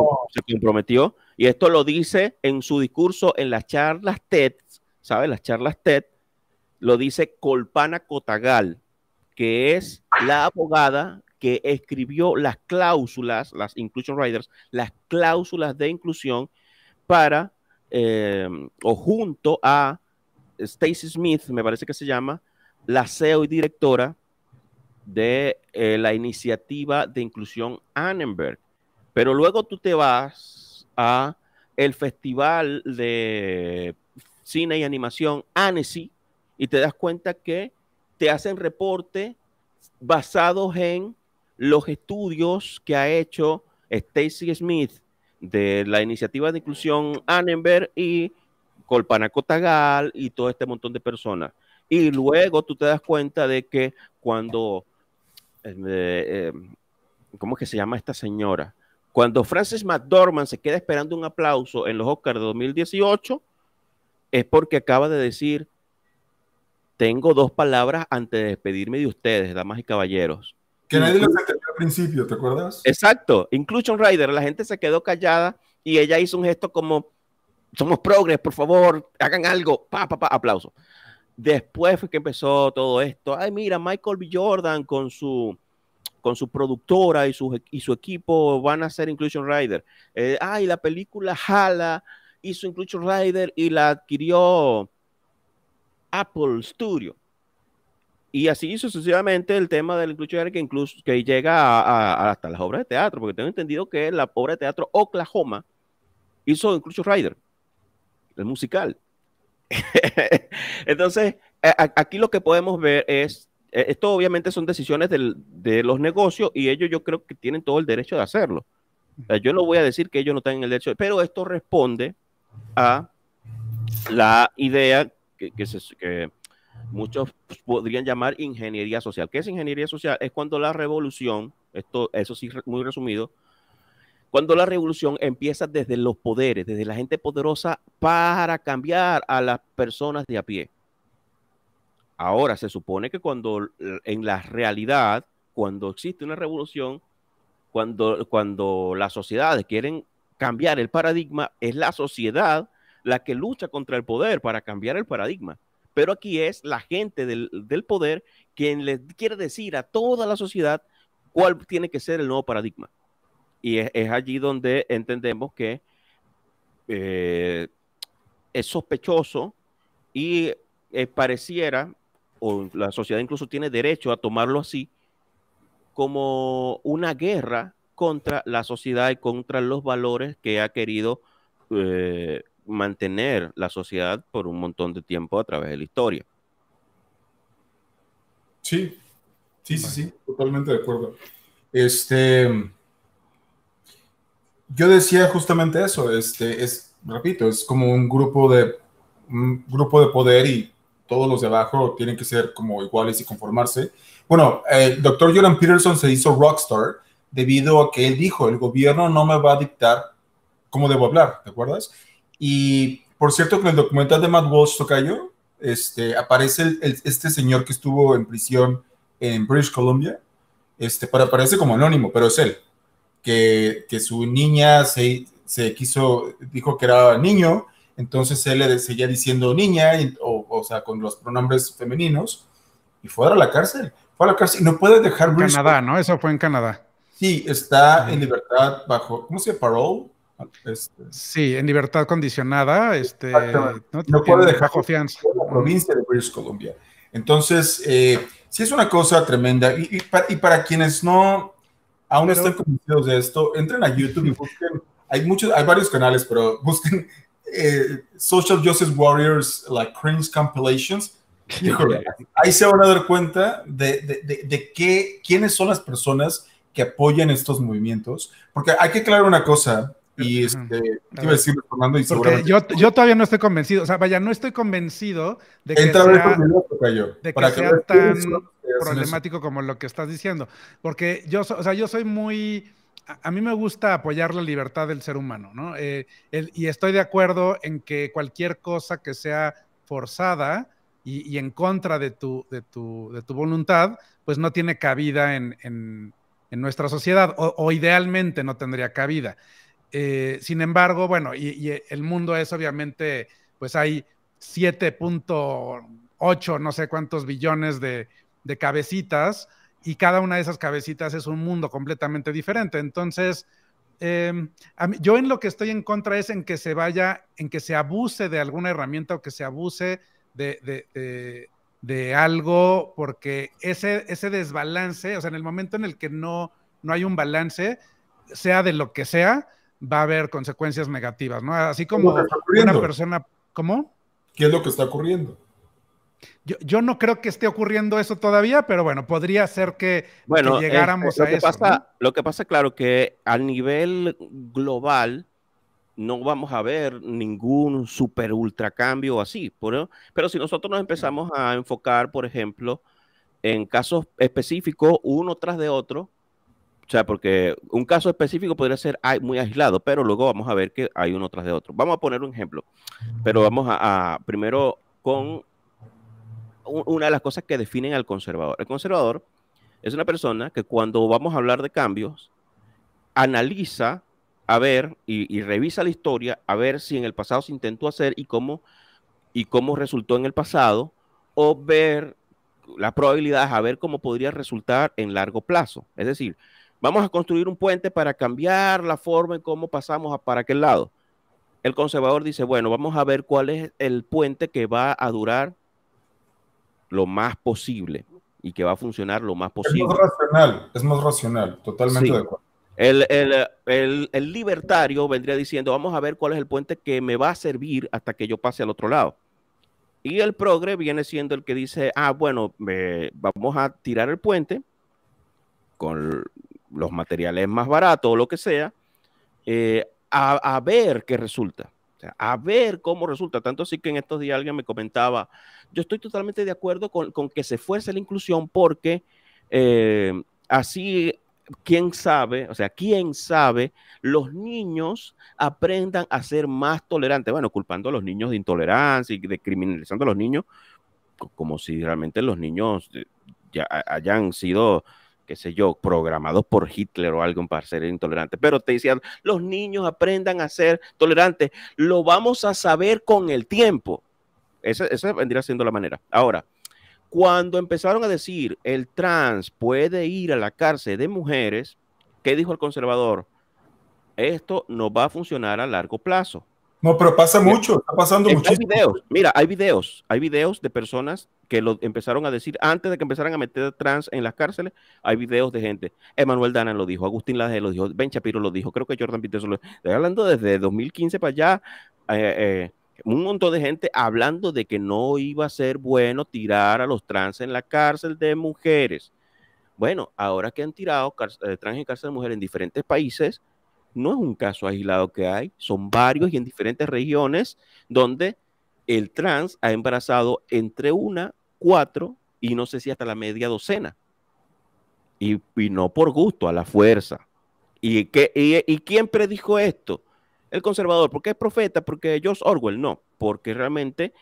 se, comprometió y esto lo dice en su discurso en las charlas TED, ¿sabes? Las charlas TED, lo dice Colpana Cotagal, que es la abogada que escribió las cláusulas, las Inclusion Riders, las cláusulas de inclusión para em, o junto a Stacy Smith, me parece que se llama, la CEO y directora de eh, la iniciativa de inclusión Annenberg. Pero luego tú te vas a el Festival de Cine y Animación Annecy y te das cuenta que te hacen reporte basados en los estudios que ha hecho Stacy Smith de la iniciativa de inclusión Annenberg y Colpanacotagal y todo este montón de personas. Y luego tú te das cuenta de que cuando, eh, eh, ¿cómo es que se llama esta señora? Cuando Frances McDormand se queda esperando un aplauso en los Oscars de 2018, es porque acaba de decir, tengo dos palabras antes de despedirme de ustedes, damas y caballeros. Que nadie lo entendió al principio, ¿te acuerdas? Exacto, Inclusion Rider, la gente se quedó callada y ella hizo un gesto como, somos progres, por favor, hagan algo, pa, pa, pa, aplauso. Después fue que empezó todo esto, ay, mira, Michael B. Jordan con su, con su productora y su, y su equipo van a hacer Inclusion Rider. Eh, ay, la película Jala hizo Inclusion Rider y la adquirió Apple Studio. Y así sucesivamente el tema del Rider que incluso que llega a, hasta las obras de teatro, porque tengo entendido que la obra de teatro Oklahoma hizo Incluso Rider, el musical. Entonces, aquí lo que podemos ver es, eh, esto obviamente son decisiones de los negocios y ellos yo creo que tienen todo el derecho de hacerlo. Yo no voy a decir que ellos no tienen el derecho, pero esto responde a la idea que, se... Que, muchos podrían llamar ingeniería social. ¿Qué es ingeniería social? Es cuando la revolución, esto, eso sí, muy resumido, cuando la revolución empieza desde los poderes, desde la gente poderosa, para cambiar a las personas de a pie. Ahora, se supone que cuando en la realidad, cuando existe una revolución, cuando, cuando las sociedades quieren cambiar el paradigma, es la sociedad la que lucha contra el poder para cambiar el paradigma pero aquí es la gente del, poder quien le quiere decir a toda la sociedad cuál tiene que ser el nuevo paradigma. Y es, allí donde entendemos que eh, es sospechoso y eh, pareciera, o la sociedad incluso tiene derecho a tomarlo así, como una guerra contra la sociedad y contra los valores que ha querido eh, mantener la sociedad por un montón de tiempo a través de la historia. Sí, sí, sí, sí, totalmente de acuerdo. Este, mm, yo decía justamente eso, este, es, repito, es como un grupo de, grupo de poder y todos los de abajo tienen que ser como iguales y conformarse. Bueno, eh, el doctor Jordan Peterson se hizo rockstar debido a que él dijo, el gobierno no me va a dictar cómo debo hablar, ¿te acuerdas? Y por cierto, que en el documental de Matt Walsh Tocayo, este, aparece este señor que estuvo en prisión en British Columbia, este, para, aparece como anónimo, pero es él, que, que su niña se, se, quiso, dijo que era niño, entonces él le seguía diciendo niña, o, o, sea, con los pronombres femeninos, y fue a la cárcel, fue a la cárcel, y no puede dejar British Canadá, ¿no? Eso fue en Canadá. Sí, está en libertad bajo, ¿cómo se llama? Parole este, sí, en libertad condicionada, este, no, puede dejar confianza. la provincia de British Columbia. Entonces, eh, sí es una cosa tremenda. Y, para, quienes no aún están convencidos de esto, entren a YouTube y busquen. Hay, muchos, hay varios canales, pero busquen eh, Social Justice Warriors, like Cringe Compilations. ahí se van a dar cuenta de, de, de, quiénes son las personas que apoyan estos movimientos. Porque hay que aclarar una cosa, y este, yo, todavía no estoy convencido, o sea, vaya, no estoy convencido de que sea, tan problemático como lo que estás diciendo. Porque yo, o sea, yo soy muy... A, mí me gusta apoyar la libertad del ser humano, ¿no? Eh, y estoy de acuerdo en que cualquier cosa que sea forzada y, en contra de tu, de, de tu voluntad, pues no tiene cabida en, nuestra sociedad, o idealmente no tendría cabida. Eh, sin embargo, bueno, y, el mundo es obviamente, pues hay 7.8, no sé cuántos billones de, cabecitas y cada una de esas cabecitas es un mundo completamente diferente. Entonces, em, yo en lo que estoy en contra es en que se vaya, en que se abuse de alguna herramienta o que se abuse de, algo, porque ese, desbalance, o sea, en el momento en el que no hay un balance, sea de lo que sea, va a haber consecuencias negativas, ¿no? Así como una persona, ¿cómo? ¿Qué es lo que está ocurriendo? Yo, no creo que esté ocurriendo eso todavía, pero bueno, podría ser que, llegáramos este, a eso. Lo que pasa, claro, que a nivel global no vamos a ver ningún super ultra cambio así, pero, pero si nosotros nos empezamos a enfocar, por ejemplo, en casos específicos, uno tras de otro, o sea, porque un caso específico podría ser muy aislado, pero luego vamos a ver que hay uno tras de otro. Vamos a poner un ejemplo, pero vamos a, primero con una de las cosas que definen al conservador. El conservador es una persona que cuando vamos a hablar de cambios, analiza a ver y, y revisa la historia, a ver si en el pasado se intentó hacer y cómo, y cómo resultó en el pasado, o ver las probabilidades, a ver cómo podría resultar en largo plazo. Es decir, Vamos a construir un puente para cambiar la forma en cómo pasamos para aquel lado. El conservador dice, bueno, vamos a ver cuál es el puente que va a durar lo más posible y que va a funcionar lo más posible. Es más racional, es más racional, totalmente de acuerdo. El, libertario vendría diciendo, vamos a ver cuál es el puente que me va a servir hasta que yo pase al otro lado. Y el progre viene siendo el que dice, ah, bueno, me, eh, vamos a tirar el puente con los materiales más baratos o lo que sea, eh, a, ver qué resulta. a ver cómo resulta. Tanto así que en estos días alguien me comentaba, yo estoy totalmente de acuerdo con, que se fuerce la inclusión porque eh, así, quién sabe, o sea, quién sabe, los niños aprendan a ser más tolerantes. Bueno, culpando a los niños de intolerancia y de criminalizando a los niños, como si realmente los niños eh, ya hayan sido qué sé yo, programados por Hitler o algo para ser intolerante, pero te decían, los niños aprendan a ser tolerantes, lo vamos a saber con el tiempo. esa vendría siendo la manera. Ahora, cuando empezaron a decir el trans puede ir a la cárcel de mujeres, ¿qué dijo el conservador? Esto no va a funcionar a largo plazo. No, pero pasa mucho, está pasando mucho. Eh, hay videos, mira, hay videos, hay videos de personas que lo empezaron a decir antes de que empezaran a meter trans en las cárceles, hay videos de gente. Emanuel Dana lo dijo, Agustín Laje lo dijo, Ben Shapiro lo dijo, creo que Jordan Peterson lo dijo. Estoy hablando desde 2015 para allá, eh, eh, un montón de gente hablando de que no iba a ser bueno tirar a los trans en la cárcel de mujeres. Bueno, ahora que han tirado trans en cárcel de mujeres en diferentes países, no es un caso aislado que hay, son varios y en diferentes regiones donde el trans ha embarazado entre una, cuatro y no sé si hasta la media docena. Y, no por gusto, a la fuerza. ¿Y, quién predijo esto? El conservador. porque es profeta? Porque George Orwell no, porque realmente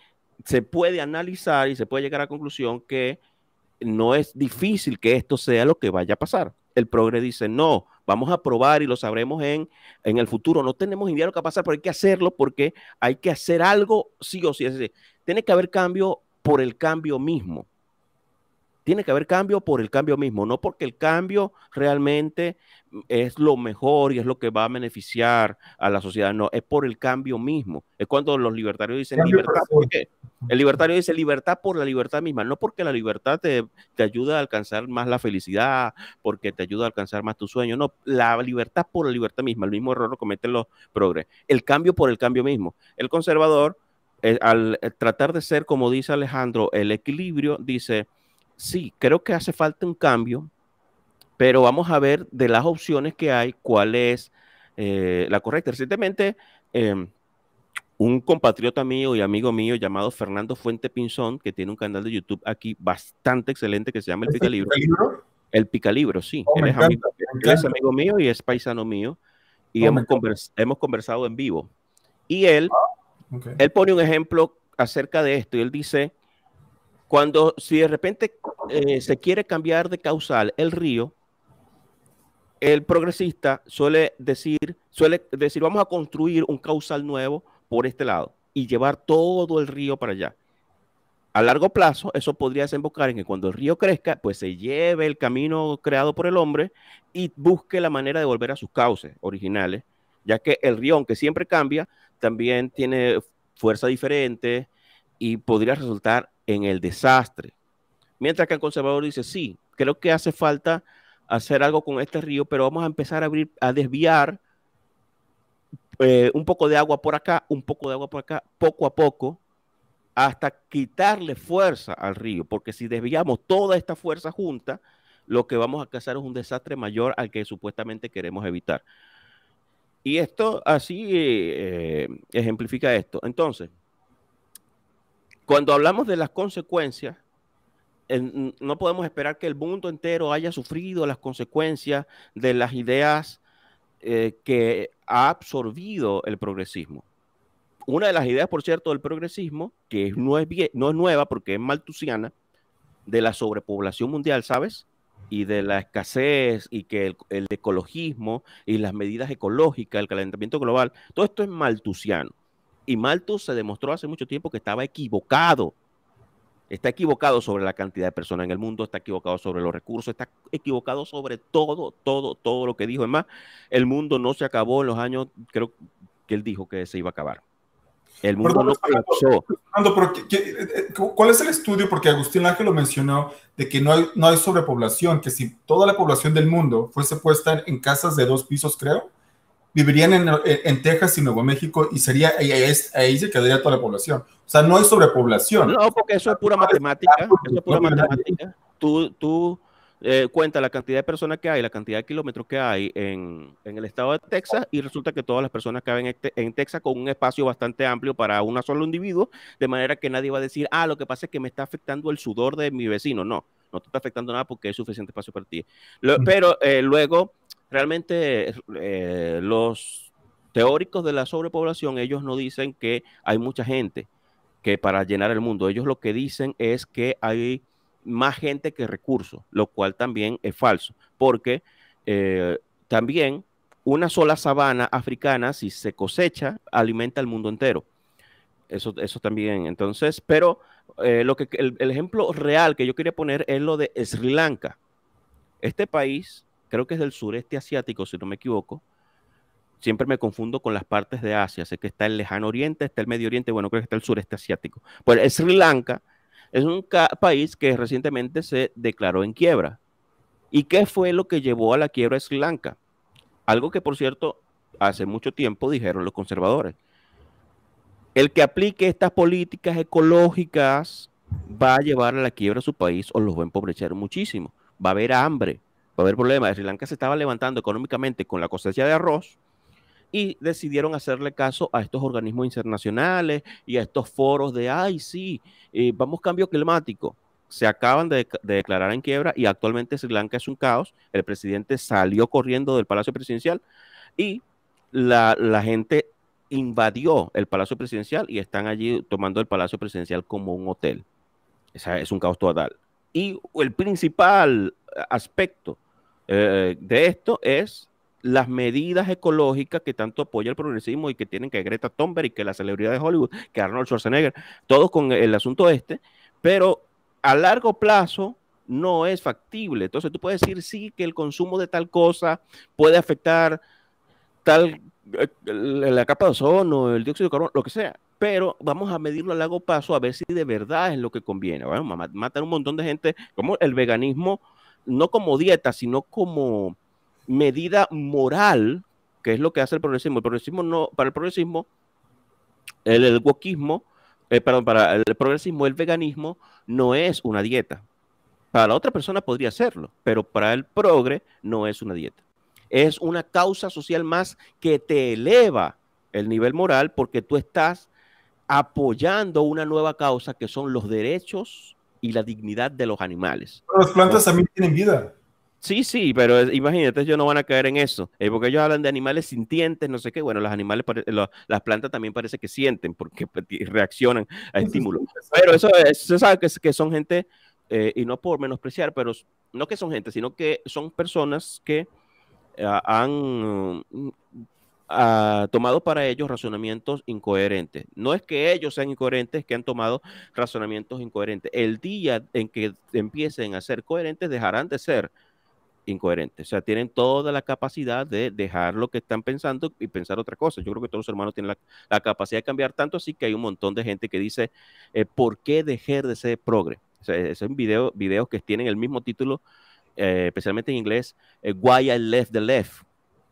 se puede analizar y se puede llegar a la conclusión que no es difícil que esto sea lo que vaya a pasar. El progre dice, no, vamos a probar y lo sabremos en, el futuro. No tenemos idea lo que a pasar, pero hay que hacerlo porque hay que hacer algo sí o sí. Es tiene que haber cambio por el cambio mismo. Tiene que haber cambio por el cambio mismo, no porque el cambio realmente mm, es lo mejor y es lo que va a beneficiar a la sociedad, no, es por el cambio mismo. Es cuando los libertarios dicen libertad, el libertario dice libertad por la libertad misma, no porque la libertad te, ayuda a alcanzar más la felicidad, porque te ayuda a alcanzar más tu sueño, no, la libertad por la libertad misma, el mismo error lo cometen los progres, el cambio por el cambio mismo. El conservador, eh, al eh, tratar de ser, como dice Alejandro, el equilibrio, dice, sí, creo que hace falta un cambio, pero vamos a ver de las opciones que hay cuál es eh, la correcta. Recientemente, em, un compatriota mío y amigo mío llamado Fernando Fuente Pinzón, que tiene un canal de YouTube aquí bastante excelente que se llama El Picalibro. ¿El Picalibro? El sí. Oh, es amigo, mío y es paisano mío. Y oh, hemos, conversado en vivo. Y él, él pone un ejemplo acerca de esto y él dice cuando, si de repente eh, se quiere cambiar de causal el río, el progresista suele decir, suele decir, vamos a construir un causal nuevo por este lado y llevar todo el río para allá. A largo plazo, eso podría desembocar en que cuando el río crezca, pues se lleve el camino creado por el hombre y busque la manera de volver a sus cauces originales, ya que el río, aunque siempre cambia, también tiene fuerza diferente y podría resultar en el desastre. Mientras que el conservador dice, sí, creo que hace falta hacer algo con este río, pero vamos a empezar a, abrir, a desviar eh, un poco de agua por acá, un poco de agua por acá, poco a poco, hasta quitarle fuerza al río, porque si desviamos toda esta fuerza junta, lo que vamos a causar es un desastre mayor al que supuestamente queremos evitar. Y esto así eh, eh, ejemplifica esto. Entonces, cuando hablamos de las consecuencias, no podemos esperar que el mundo entero haya sufrido las consecuencias de las ideas eh, que ha absorbido el progresismo. Una de las ideas, por cierto, del progresismo, que no es, nueva porque es maltusiana, de la sobrepoblación mundial, ¿sabes? Y de la escasez y que el, el ecologismo y las medidas ecológicas, el calentamiento global, todo esto es maltusiano. Y Malthus se demostró hace mucho tiempo que estaba equivocado. Está equivocado sobre la cantidad de personas en el mundo, está equivocado sobre los recursos, está equivocado sobre todo, todo, todo lo que dijo. Es más, el mundo no se acabó en los años, creo que él dijo que se iba a acabar. El mundo no no colapsó. Eh, ¿Cuál es el estudio? Porque Agustín Ángel lo mencionó, de que no hay, no hay sobrepoblación, que si toda la población del mundo fuese puesta en casas de dos pisos, creo, vivirían en, en, Texas y Nuevo México y sería ahí, ahí, se quedaría toda la población. O sea, no hay sobrepoblación. No, porque eso es pura matemática. Tú, tú eh, cuentas la cantidad de personas que hay, la cantidad de kilómetros que hay en, en, el estado de Texas y resulta que todas las personas caben en, Texas con un espacio bastante amplio para un solo individuo, de manera que nadie va a decir, ah, lo que pasa es que me está afectando el sudor de mi vecino. No, no te está afectando nada porque es suficiente espacio para ti. Mm. pero eh, luego realmente eh, los teóricos de la sobrepoblación, ellos no dicen que hay mucha gente que para llenar el mundo, ellos lo que dicen es que hay más gente que recursos, lo cual también es falso, porque eh, también una sola sabana africana, si se cosecha, alimenta al mundo entero. Eso, eso también, entonces, pero eh, lo que, el ejemplo real que yo quería poner es lo de Sri Lanka. Este país creo que es del sureste asiático, si no me equivoco. Siempre me confundo con las partes de Asia. Sé que está el lejano oriente, está el medio oriente, bueno, creo que está el sureste asiático. Pues Sri Lanka es un país que recientemente se declaró en quiebra. ¿Y qué fue lo que llevó a la quiebra de Sri Lanka? Algo que, por cierto, hace mucho tiempo dijeron los conservadores. El que aplique estas políticas ecológicas va a llevar a la quiebra a su país o los va a empobrecer muchísimo. Va a haber hambre va a haber problemas. Sri Lanka se estaba levantando económicamente con la cosecha de arroz y decidieron hacerle caso a estos organismos internacionales y a estos foros de, ay, sí, eh, vamos cambio climático. Se acaban de, declarar en quiebra y actualmente Sri Lanka es un caos. El presidente salió corriendo del Palacio Presidencial y la, gente invadió el Palacio Presidencial y están allí tomando el Palacio Presidencial como un hotel. es un caos total. Y el principal aspecto eh, de esto es las medidas ecológicas que tanto apoya el progresismo y que tienen que Greta Thunberg y que la celebridad de Hollywood, que Arnold Schwarzenegger, todos con el asunto este, pero a largo plazo no es factible. Entonces tú puedes decir sí que el consumo de tal cosa puede afectar tal eh, la capa de ozono, el dióxido de carbono, lo que sea, pero vamos a medirlo a largo plazo a ver si de verdad es lo que conviene. Bueno, matan un montón de gente, como el veganismo no como dieta, sino como medida moral, que es lo que hace el progresismo. El progresismo no, para el progresismo, el, el eh, perdón, para el progresismo, el veganismo no es una dieta. Para la otra persona podría serlo, pero para el progre no es una dieta. Es una causa social más que te eleva el nivel moral porque tú estás apoyando una nueva causa que son los derechos y la dignidad de los animales. las plantas también tienen vida. Sí, sí, pero imagínate, ellos no van a caer en eso, eh, porque ellos hablan de animales sintientes, no sé qué. Bueno, los animales, las plantas también parece que sienten porque pues, reaccionan a estímulos. Pero eso es, se sabe que, son gente, eh, y no por menospreciar, pero no que son gente, sino que son personas que ah, han ha ah, tomado para ellos razonamientos incoherentes. No es que ellos sean incoherentes, que han tomado razonamientos incoherentes. El día en que empiecen a ser coherentes, dejarán de ser incoherentes. O sea, tienen toda la capacidad de dejar lo que están pensando y pensar otra cosa. Yo creo que todos los hermanos tienen la, capacidad de cambiar tanto, así que hay un montón de gente que dice, eh, ¿por qué dejar de ser progre? O sea, esos video, videos que tienen el mismo título, eh, especialmente en inglés, eh, Why I Left the Left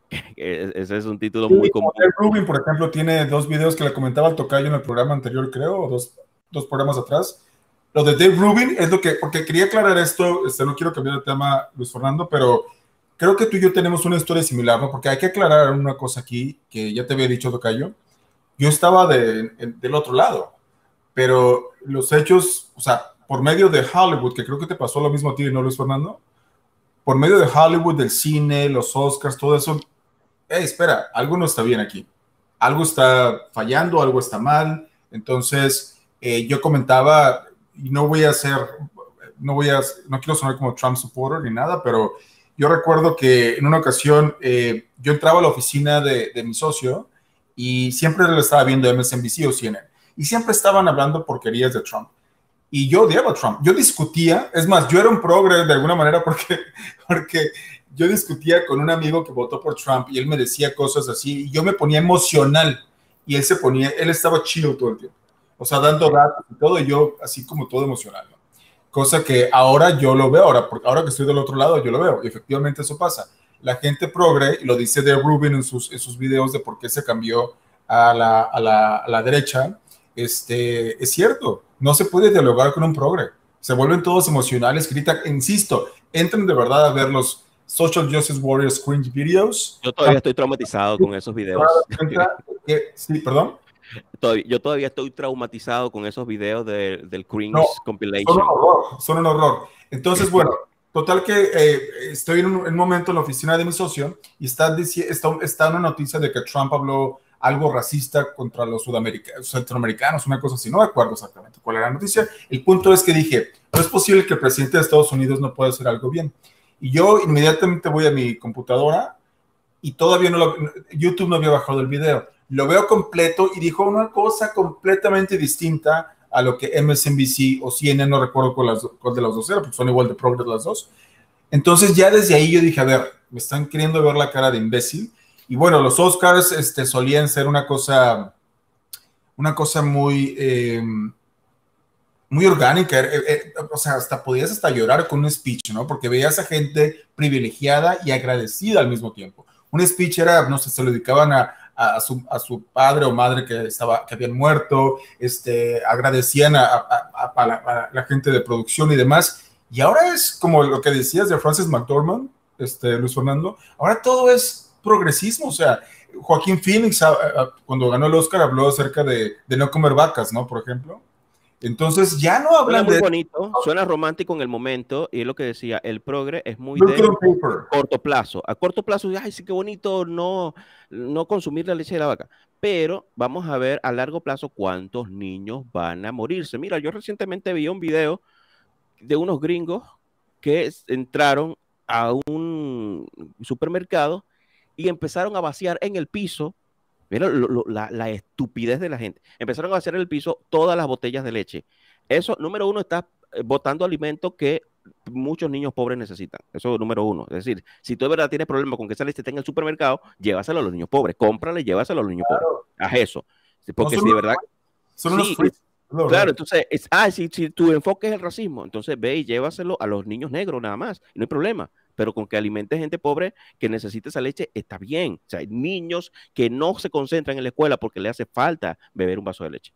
E-, e-, ese es un título muy común. Rubin, por ejemplo, tiene dos videos que le comentaba al tocayo en el programa anterior, creo, o dos, dos programas atrás. Lo de Dave Rubin es lo que, porque quería aclarar esto, este, no quiero cambiar de tema, Luis Fernando, pero creo que tú y yo tenemos una historia similar, ¿no? Porque hay que aclarar una cosa aquí que ya te había dicho, tocayo. Yo estaba de, del otro lado, pero los hechos, o sea, por medio de Hollywood, que creo que te pasó lo mismo a ti, ¿no, Luis Fernando? Por medio de Hollywood, del cine, los Oscars, todo eso, hey, espera, algo no está bien aquí, algo está fallando, algo está mal. Entonces, eh, yo comentaba, y no voy a ser, no voy a, no quiero sonar como Trump supporter ni nada, pero yo recuerdo que en una ocasión eh, yo entraba a la oficina de, mi socio y siempre lo estaba viendo MSNBC o CNN y siempre estaban hablando porquerías de Trump. Y yo odiaba a Trump. Yo discutía, es más, yo era un progre de alguna manera porque, porque yo discutía con un amigo que votó por Trump y él me decía cosas así y yo me ponía emocional y él se ponía, él estaba chill todo el tiempo, o sea, dando datos y todo, y yo así como todo emocional, ¿no? cosa que ahora yo lo veo, ahora, porque ahora que estoy del otro lado yo lo veo y efectivamente eso pasa. La gente progre, y lo dice de Rubin en sus, en sus videos de por qué se cambió a la, a la, la derecha, este, es cierto, no se puede dialogar con un progre. Se vuelven todos emocionales, grita insisto, entren de verdad a verlos Social Justice Warriors cringe videos. Yo todavía ah, estoy traumatizado con esos videos. sí, perdón. yo todavía estoy traumatizado con esos videos de, del cringe compilation. Son un horror, son un horror. Entonces, bueno, total que eh, estoy en un, momento en la oficina de mi socio y está, está, está una noticia de que Trump habló algo racista contra los sudamericanos, centroamericanos, una cosa así, no me acuerdo exactamente cuál era la noticia. El punto es que dije, no es posible que el presidente de Estados Unidos no pueda hacer algo bien yo inmediatamente voy a mi computadora y todavía no lo, YouTube no había bajado el video. Lo veo completo y dijo una cosa completamente distinta a lo que MSNBC o CNN, no recuerdo cuál, de las dos era, porque son igual de de las dos. Entonces ya desde ahí yo dije, a ver, me están queriendo ver la cara de imbécil. Y bueno, los Oscars este, solían ser una cosa, una cosa muy... Eh, muy orgánica, eh, eh, o sea, hasta podías hasta llorar con un speech, ¿no? Porque veías a gente privilegiada y agradecida al mismo tiempo. Un speech era, no sé, se lo dedicaban a, a, su, padre o madre que, estaba, que habían muerto, este, agradecían a, la, gente de producción y demás. Y ahora es como lo que decías de Francis McDormand, este, Luis Fernando, ahora todo es progresismo, o sea, Joaquín Phoenix ah, ah, cuando ganó el Oscar habló acerca de, de no comer vacas, ¿no? Por ejemplo. Entonces ya no hablan de... bonito, suena romántico en el momento y es lo que decía, el progre es muy corto plazo. A corto plazo, ay, sí, qué bonito no, no consumir la leche de la vaca. Pero vamos a ver a largo plazo cuántos niños van a morirse. Mira, yo recientemente vi un video de unos gringos que entraron a un supermercado y empezaron a vaciar en el piso la, estupidez de la gente. Empezaron a hacer el piso todas las botellas de leche. Eso, número uno, está eh, botando alimentos que muchos niños pobres necesitan. Eso es número uno. Es decir, si tú de verdad tienes problemas con que esa leche esté en el supermercado, llévaselo a los niños pobres. Cómprale, llévaselo a los niños pobres. Haz eso. Porque si de verdad... claro, entonces, si, tu enfoque es el racismo, entonces ve y llévaselo a los niños negros nada más, no hay problema pero con que alimente gente pobre que necesita esa leche está bien. O sea, hay niños que no se concentran en la escuela porque le hace falta beber un vaso de leche.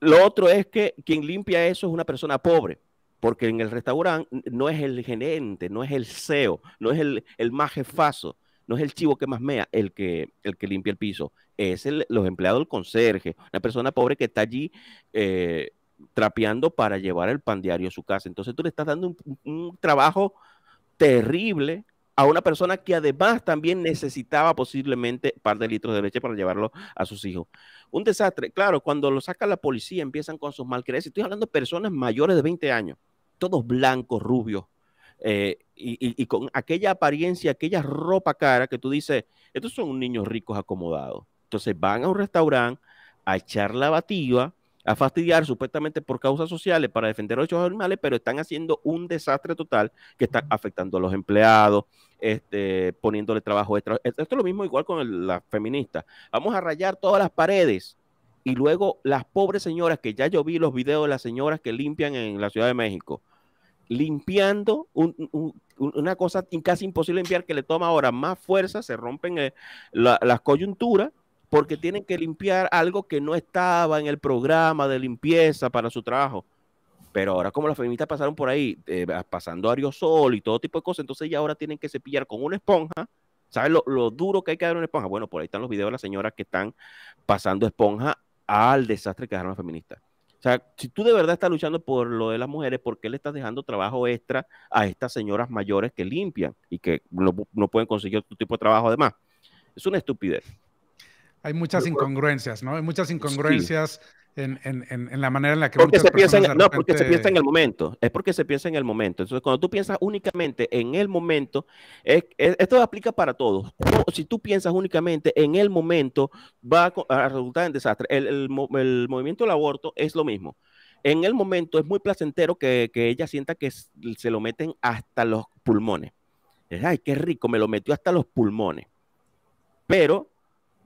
Lo otro es que quien limpia eso es una persona pobre, porque en el restaurante no es el gerente, no es el CEO, no es el, el más jefazo, no es el chivo que más mea el que, el que limpia el piso, es los empleados del conserje, una persona pobre que está allí eh, trapeando para llevar el pan diario a su casa. Entonces tú le estás dando un trabajo terrible a una persona que además también necesitaba posiblemente un par de litros de leche para llevarlo a sus hijos. Un desastre. Claro, cuando lo saca la policía empiezan con sus malcrees. Estoy hablando de personas mayores de 20 años, todos blancos, rubios, eh, y, con aquella apariencia, aquella ropa cara que tú dices, estos son niños ricos acomodados. Entonces van a un restaurante a echar la bativa a fastidiar supuestamente por causas sociales para defender derechos animales, pero están haciendo un desastre total que está afectando a los empleados, este, poniéndole trabajo extra. E-, esto es lo mismo igual con la feminista. Vamos a rayar todas las paredes y luego las pobres señoras, que ya yo vi los videos de las señoras que limpian en la Ciudad de México, limpiando una cosa casi imposible limpiar que le toma ahora más fuerza, se rompen eh, las coyunturas porque tienen que limpiar algo que no estaba en el programa de limpieza para su trabajo. Pero ahora como las feministas pasaron por ahí, eh, pasando aerosol y todo tipo de cosas, entonces ya ahora tienen que cepillar con una esponja. ¿Sabes lo, duro que hay que dar una esponja? Bueno, por ahí están los videos de las señoras que están pasando esponja al desastre que dejaron las feministas. O sea, si tú de verdad estás luchando por lo de las mujeres, ¿por qué le estás dejando trabajo extra a estas señoras mayores que limpian y que no, no pueden conseguir otro tipo de trabajo además? Es una estupidez hay muchas incongruencias, ¿no? Hay muchas incongruencias en, la manera en la que porque se piensa en, No, porque se piensa en el momento, es porque se piensa en el momento. Entonces, cuando tú piensas únicamente en el momento, esto aplica para todos. Si tú piensas únicamente en el momento, va a, resultar en desastre. El, movimiento del aborto es lo mismo. En el momento es muy placentero que, que ella sienta que se lo meten hasta los pulmones. Ay, qué rico, me lo metió hasta los pulmones. Pero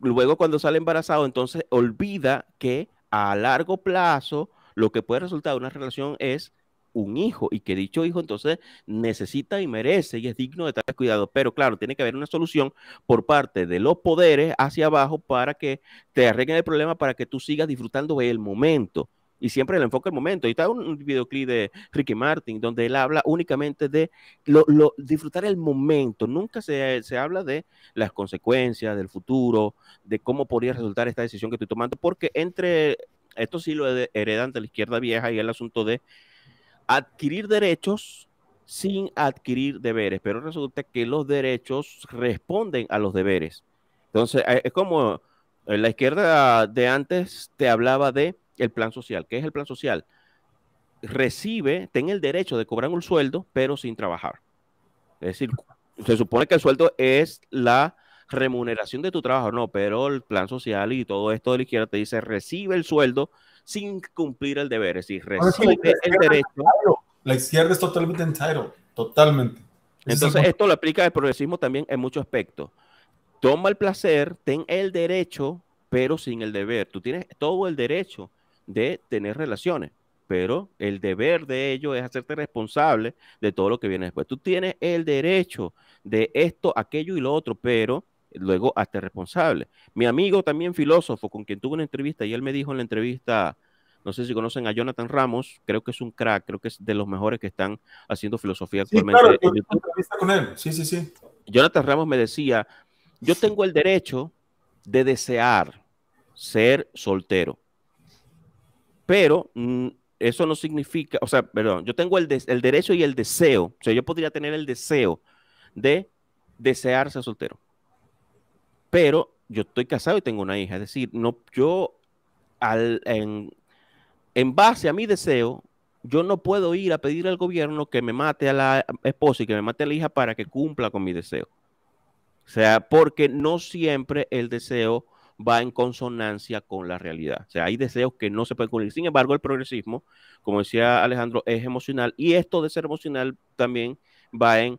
luego cuando sale embarazado, entonces olvida que a largo plazo lo que puede resultar de una relación es un hijo y que dicho hijo entonces necesita y merece y es digno de tal cuidado. Pero claro, tiene que haber una solución por parte de los poderes hacia abajo para que te arreglen el problema, para que tú sigas disfrutando el momento y siempre el enfoque el momento. Y está un videoclip de Ricky Martin donde él habla únicamente de disfrutar el momento. Nunca se, se, habla de las consecuencias, del futuro, de cómo podría resultar esta decisión que estoy tomando, porque entre esto sí lo heredan de la izquierda vieja y el asunto de adquirir derechos sin adquirir deberes, pero resulta que los derechos responden a los deberes. Entonces, eh, es como eh, la izquierda de antes te hablaba de el plan social. ¿Qué es el plan social? Recibe, ten el derecho de cobrar un sueldo, pero sin trabajar. Es decir, se supone que el sueldo es la remuneración de tu trabajo, no, pero el plan social y todo esto de la izquierda te dice recibe el sueldo sin cumplir el deber, es decir, recibe el derecho. La izquierda es totalmente entero, totalmente. Entonces, esto lo aplica el progresismo también en muchos aspectos. Toma el placer, ten el derecho, pero sin el deber. Tú tienes todo el derecho de tener relaciones, pero el deber de ello es hacerte responsable de todo lo que viene después. Tú tienes el derecho de esto, aquello y lo otro, pero luego hazte responsable. Mi amigo también filósofo, con quien tuve una entrevista, y él me dijo en la entrevista, no sé si conocen a Jonathan Ramos, creo que es un crack, creo que es de los mejores que están haciendo filosofía sí, actualmente. entrevista con él. Sí, sí, sí. Jonathan Ramos me decía, yo tengo el derecho de desear ser soltero, pero mm, eso no significa, o sea, perdón, yo tengo el, derecho y el deseo, o sea, yo podría tener el deseo de desearse soltero, pero yo estoy casado y tengo una hija, es decir, no, yo en, en base a mi deseo, yo no puedo ir a pedir al gobierno que me mate a la esposa y que me mate a la hija para que cumpla con mi deseo. O sea, porque no siempre el deseo va en consonancia con la realidad. O sea, hay deseos que no se pueden cumplir. Sin embargo, el progresismo, como decía Alejandro, es emocional y esto de ser emocional también va en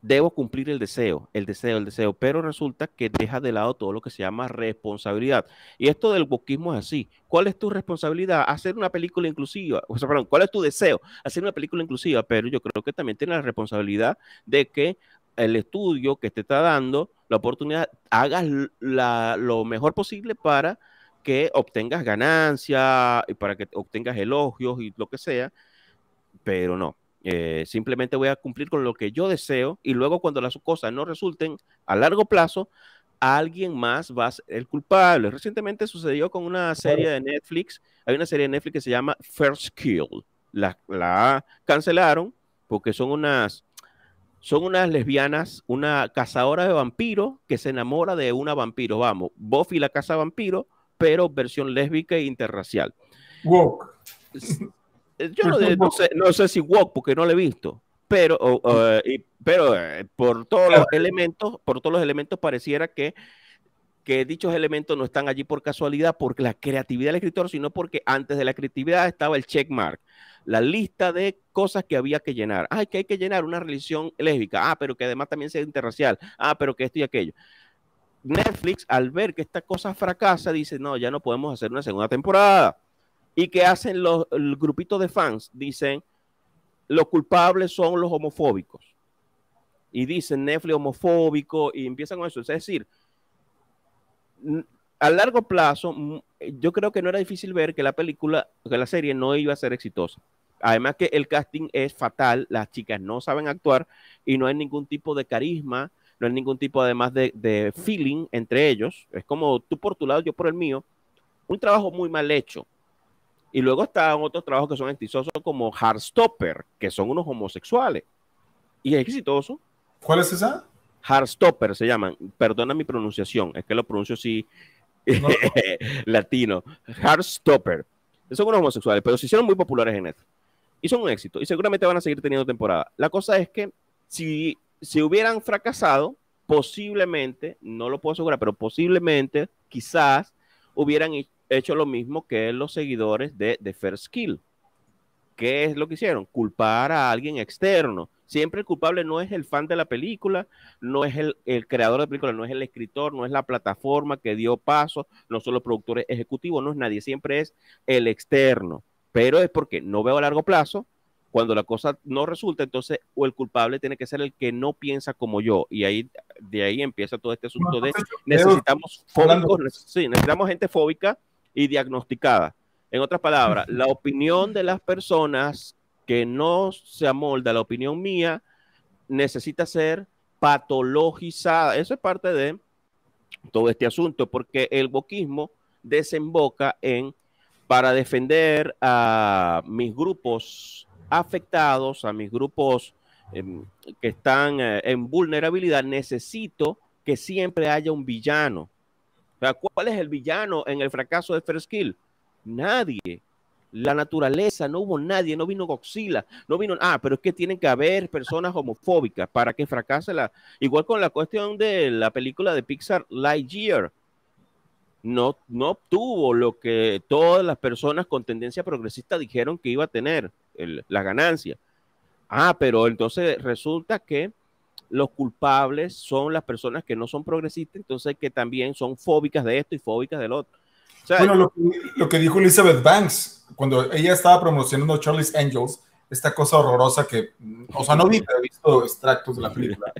debo cumplir el deseo, el deseo, el deseo, pero resulta que deja de lado todo lo que se llama responsabilidad. Y esto del boquismo es así. ¿Cuál es tu responsabilidad? Hacer una película inclusiva. O sea, perdón, ¿cuál es tu deseo? Hacer una película inclusiva, pero yo creo que también tiene la responsabilidad de que el estudio que te está dando la oportunidad, hagas lo mejor posible para que obtengas ganancia y para que obtengas elogios y lo que sea, pero no. Eh, simplemente voy a cumplir con lo que yo deseo y luego cuando las cosas no resulten a largo plazo, alguien más va a ser el culpable. Recientemente sucedió con una serie de Netflix, hay una serie de Netflix que se llama First Kill. La, la cancelaron porque son unas son unas lesbianas, una cazadora de vampiros que se enamora de una vampiro. Vamos, Buffy la caza vampiro, pero versión lésbica e interracial. walk Yo no, sé, no, sé, si walk porque no lo he visto, pero, pero eh, por todos los elementos, por todos los elementos pareciera que que dichos elementos no están allí por casualidad, porque la creatividad del escritor, sino porque antes de la creatividad estaba el checkmark, la lista de cosas que había que llenar. Ah, que hay que llenar una religión lésbica. Ah, pero que además también sea interracial. Ah, pero que esto y aquello. Netflix, al ver que esta cosa fracasa, dice, no, ya no podemos hacer una segunda temporada. ¿Y que hacen los grupitos de fans? Dicen, los culpables son los homofóbicos. Y dicen Netflix homofóbico y empiezan con eso. Es decir, a largo plazo, mm, yo creo que no era difícil ver que la película, que la serie no iba a ser exitosa. Además que el casting es fatal, las chicas no saben actuar y no hay ningún tipo de carisma, no hay ningún tipo además de, feeling entre ellos. Es como tú por tu lado, yo por el mío. Un trabajo muy mal hecho. Y luego están otros trabajos que son exitosos como Hard Stopper, que son unos homosexuales. Y es exitoso. ¿Cuál es esa? Hardstopper se llaman. Perdona mi pronunciación, es que lo pronuncio así latino. latino. Hardstopper. Son unos homosexuales, pero se hicieron muy populares en esto. Y son un éxito. Y seguramente van a seguir teniendo temporada. La cosa es que si, si hubieran fracasado, posiblemente, no lo puedo asegurar, pero posiblemente, quizás, hubieran hecho lo mismo que los seguidores de, The First Kill. ¿Qué es lo que hicieron? Culpar a alguien externo Siempre el culpable no es el fan de la película, no es el, creador de la película, no es el escritor, no es la plataforma que dio paso, no son los productores ejecutivos, no es nadie, siempre es el externo. Pero es porque no veo a largo plazo, cuando la cosa no resulta, entonces o el culpable tiene que ser el que no piensa como yo. Y ahí de ahí empieza todo este asunto de necesitamos necesitamos gente fóbica y diagnosticada. En otras palabras, la opinión de las personas que no se amolda la opinión mía necesita ser patologizada. Eso es parte de todo este asunto, porque el boquismo desemboca en para defender a mis grupos afectados, a mis grupos em, que están eh, en vulnerabilidad, necesito que siempre haya un villano. ¿Cuál es el villano en el fracaso de Ferskill? Nadie la naturaleza, no hubo nadie, no vino Godzilla, no vino, ah, pero es que tienen que haber personas homofóbicas para que fracase la, igual con la cuestión de la película de Pixar Lightyear, no, no obtuvo lo que todas las personas con tendencia progresista dijeron que iba a tener, la ganancia. Ah, pero entonces resulta que los culpables son las personas que no son progresistas, entonces que también son fóbicas de esto y fóbicas del otro bueno, lo, que dijo Elizabeth Banks, cuando ella estaba promocionando Charlie's Angels, esta cosa horrorosa que, o sea, no he visto extractos de la película.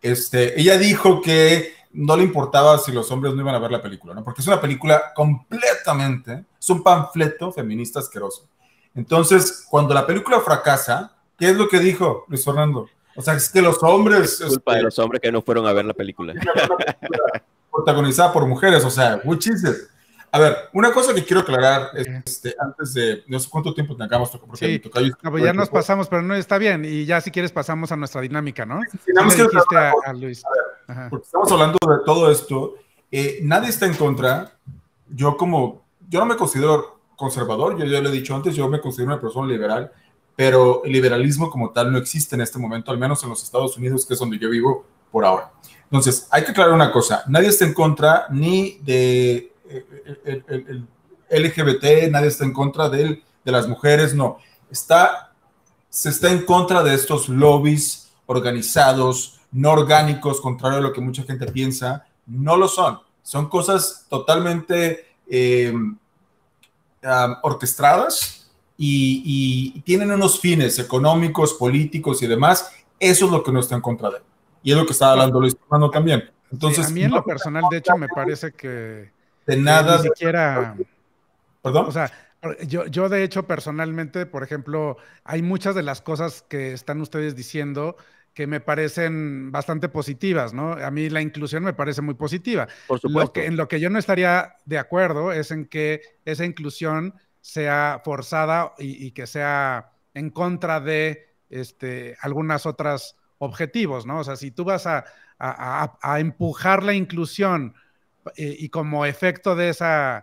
Este, ella dijo que no le importaba si los hombres no iban a ver la película, ¿no? Porque es una película completamente, es un panfleto feminista asqueroso. Entonces, cuando la película fracasa, ¿qué es lo que dijo Luis Fernando? O sea, es que los hombres... Es culpa de este, los hombres que no fueron a ver la película. Protagonizada por mujeres, o sea, muchísimas... A ver, una cosa que quiero aclarar este, antes de. No sé cuánto tiempo tengamos, porque sí. no, ya nos pasamos, pero no está bien. Y ya, si quieres, pasamos a nuestra dinámica, ¿no? a, Luis. porque estamos hablando de todo esto. Eh, nadie está en contra. Yo, como. Yo no me considero conservador, yo ya lo he dicho antes, yo me considero una persona liberal, pero el liberalismo como tal no existe en este momento, al menos en los Estados Unidos, que es donde yo vivo por ahora. Entonces, hay que aclarar una cosa: nadie está en contra ni de el, LGBT, nadie está en contra de, de las mujeres, no. Está, se está en contra de estos lobbies organizados, no orgánicos, contrario a lo que mucha gente piensa. No lo son. Son cosas totalmente eh, em, orquestadas y, tienen unos fines económicos, políticos y demás. Eso es lo que no está en contra de él. Y es lo que está hablando Luis Fernando también. Entonces, a mí en lo personal, de hecho, me parece que de nada. Ni siquiera. Perdón. O sea, yo, yo, de hecho personalmente, por ejemplo, hay muchas de las cosas que están ustedes diciendo que me parecen bastante positivas, ¿no? A mí la inclusión me parece muy positiva. Por supuesto. en lo que yo no estaría de acuerdo es en que esa inclusión sea forzada y, que sea en contra de este, algunas otras objetivos, ¿no? O sea, si tú vas a empujar la inclusión eh, y como efecto de esa,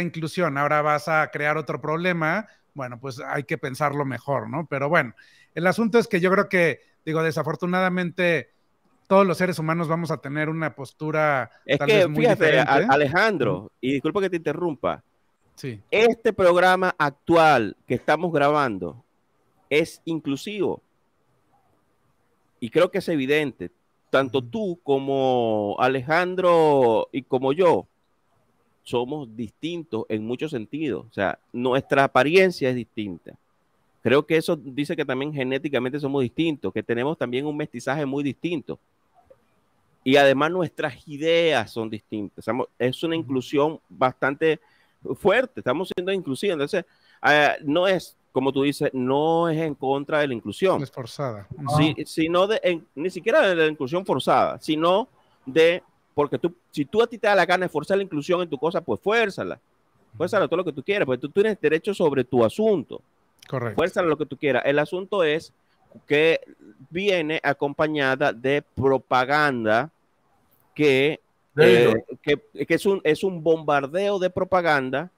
inclusión ahora vas a crear otro problema, bueno, pues hay que pensarlo mejor, ¿no? Pero bueno, el asunto es que yo creo que, digo, desafortunadamente todos los seres humanos vamos a tener una postura tal vez muy diferente. Alejandro, y disculpa que te interrumpa. Sí. Este programa actual que estamos grabando es inclusivo. Y creo que es evidente tanto tú como Alejandro y como yo somos distintos en muchos sentidos. O sea, nuestra apariencia es distinta. Creo que eso dice que también genéticamente somos distintos, que tenemos también un mestizaje muy distinto. Y además nuestras ideas son distintas. Es una inclusión bastante fuerte. Estamos siendo inclusivos. Entonces, eh, no es como tú dices, no es en contra de la inclusión. Es forzada. sino de, ni siquiera de la inclusión forzada, sino de, porque tú, si tú a ti te da la gana de forzar la inclusión en tu cosa, pues fuérzala. Fuérzala todo lo que tú quieras, porque tú tienes derecho sobre tu asunto. Correcto. Fuérzala lo que tú quieras. El asunto es que viene acompañada de propaganda que, eh, que, que, es, un, es un bombardeo de propaganda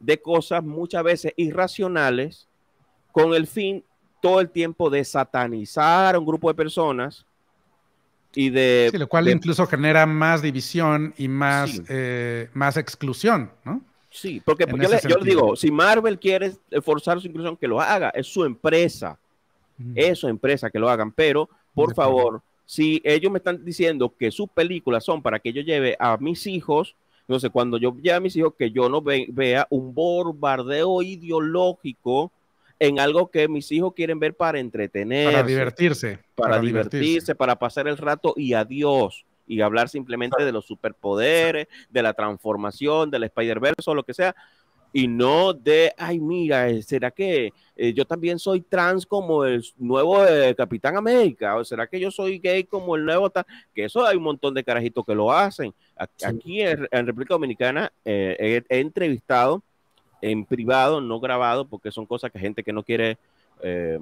de cosas muchas veces irracionales con el fin todo el tiempo de satanizar a un grupo de personas y de... Sí, lo cual incluso genera más división y más, eh, más exclusión, ¿no? Sí, porque, yo, le, yo, digo, si Marvel quiere forzar su inclusión, que lo haga, es su empresa, mm. es su empresa que lo hagan, pero por favor, si ellos me están diciendo que sus películas son para que yo lleve a mis hijos, no sé, cuando yo lleve a mis hijos, que yo no vea un bombardeo ideológico en algo que mis hijos quieren ver para entretener. Para divertirse. Para, divertirse, para pasar el rato y adiós. Y hablar simplemente de los superpoderes, de la transformación, del Spider-Verse o lo que sea y no de, ay, mira, eh, ¿será que eh, yo también soy trans como el nuevo eh, Capitán América? ¿O será que yo soy gay como el nuevo tal? Que eso hay un montón de carajitos que lo hacen. Aquí, en, República Dominicana he, entrevistado en privado, no grabado, porque son cosas que gente que no quiere eh,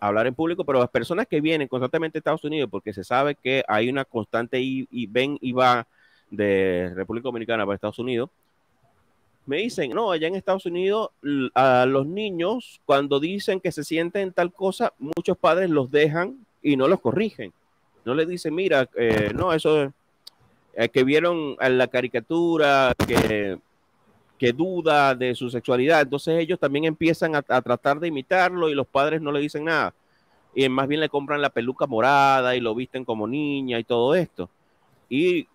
hablar en público, pero las personas que vienen constantemente a Estados Unidos, porque se sabe que hay una constante y, y ven y va de República Dominicana para Estados Unidos, me dicen, no, allá en Estados Unidos a los niños cuando dicen que se sienten tal cosa, muchos padres los dejan y no los corrigen. No les dicen, mira, eh, no, eso es eh, que vieron en la caricatura, que que duda de su sexualidad. Entonces ellos también empiezan a, tratar de imitarlo y los padres no le dicen nada. Y más bien le compran la peluca morada y lo visten como niña y todo esto. Y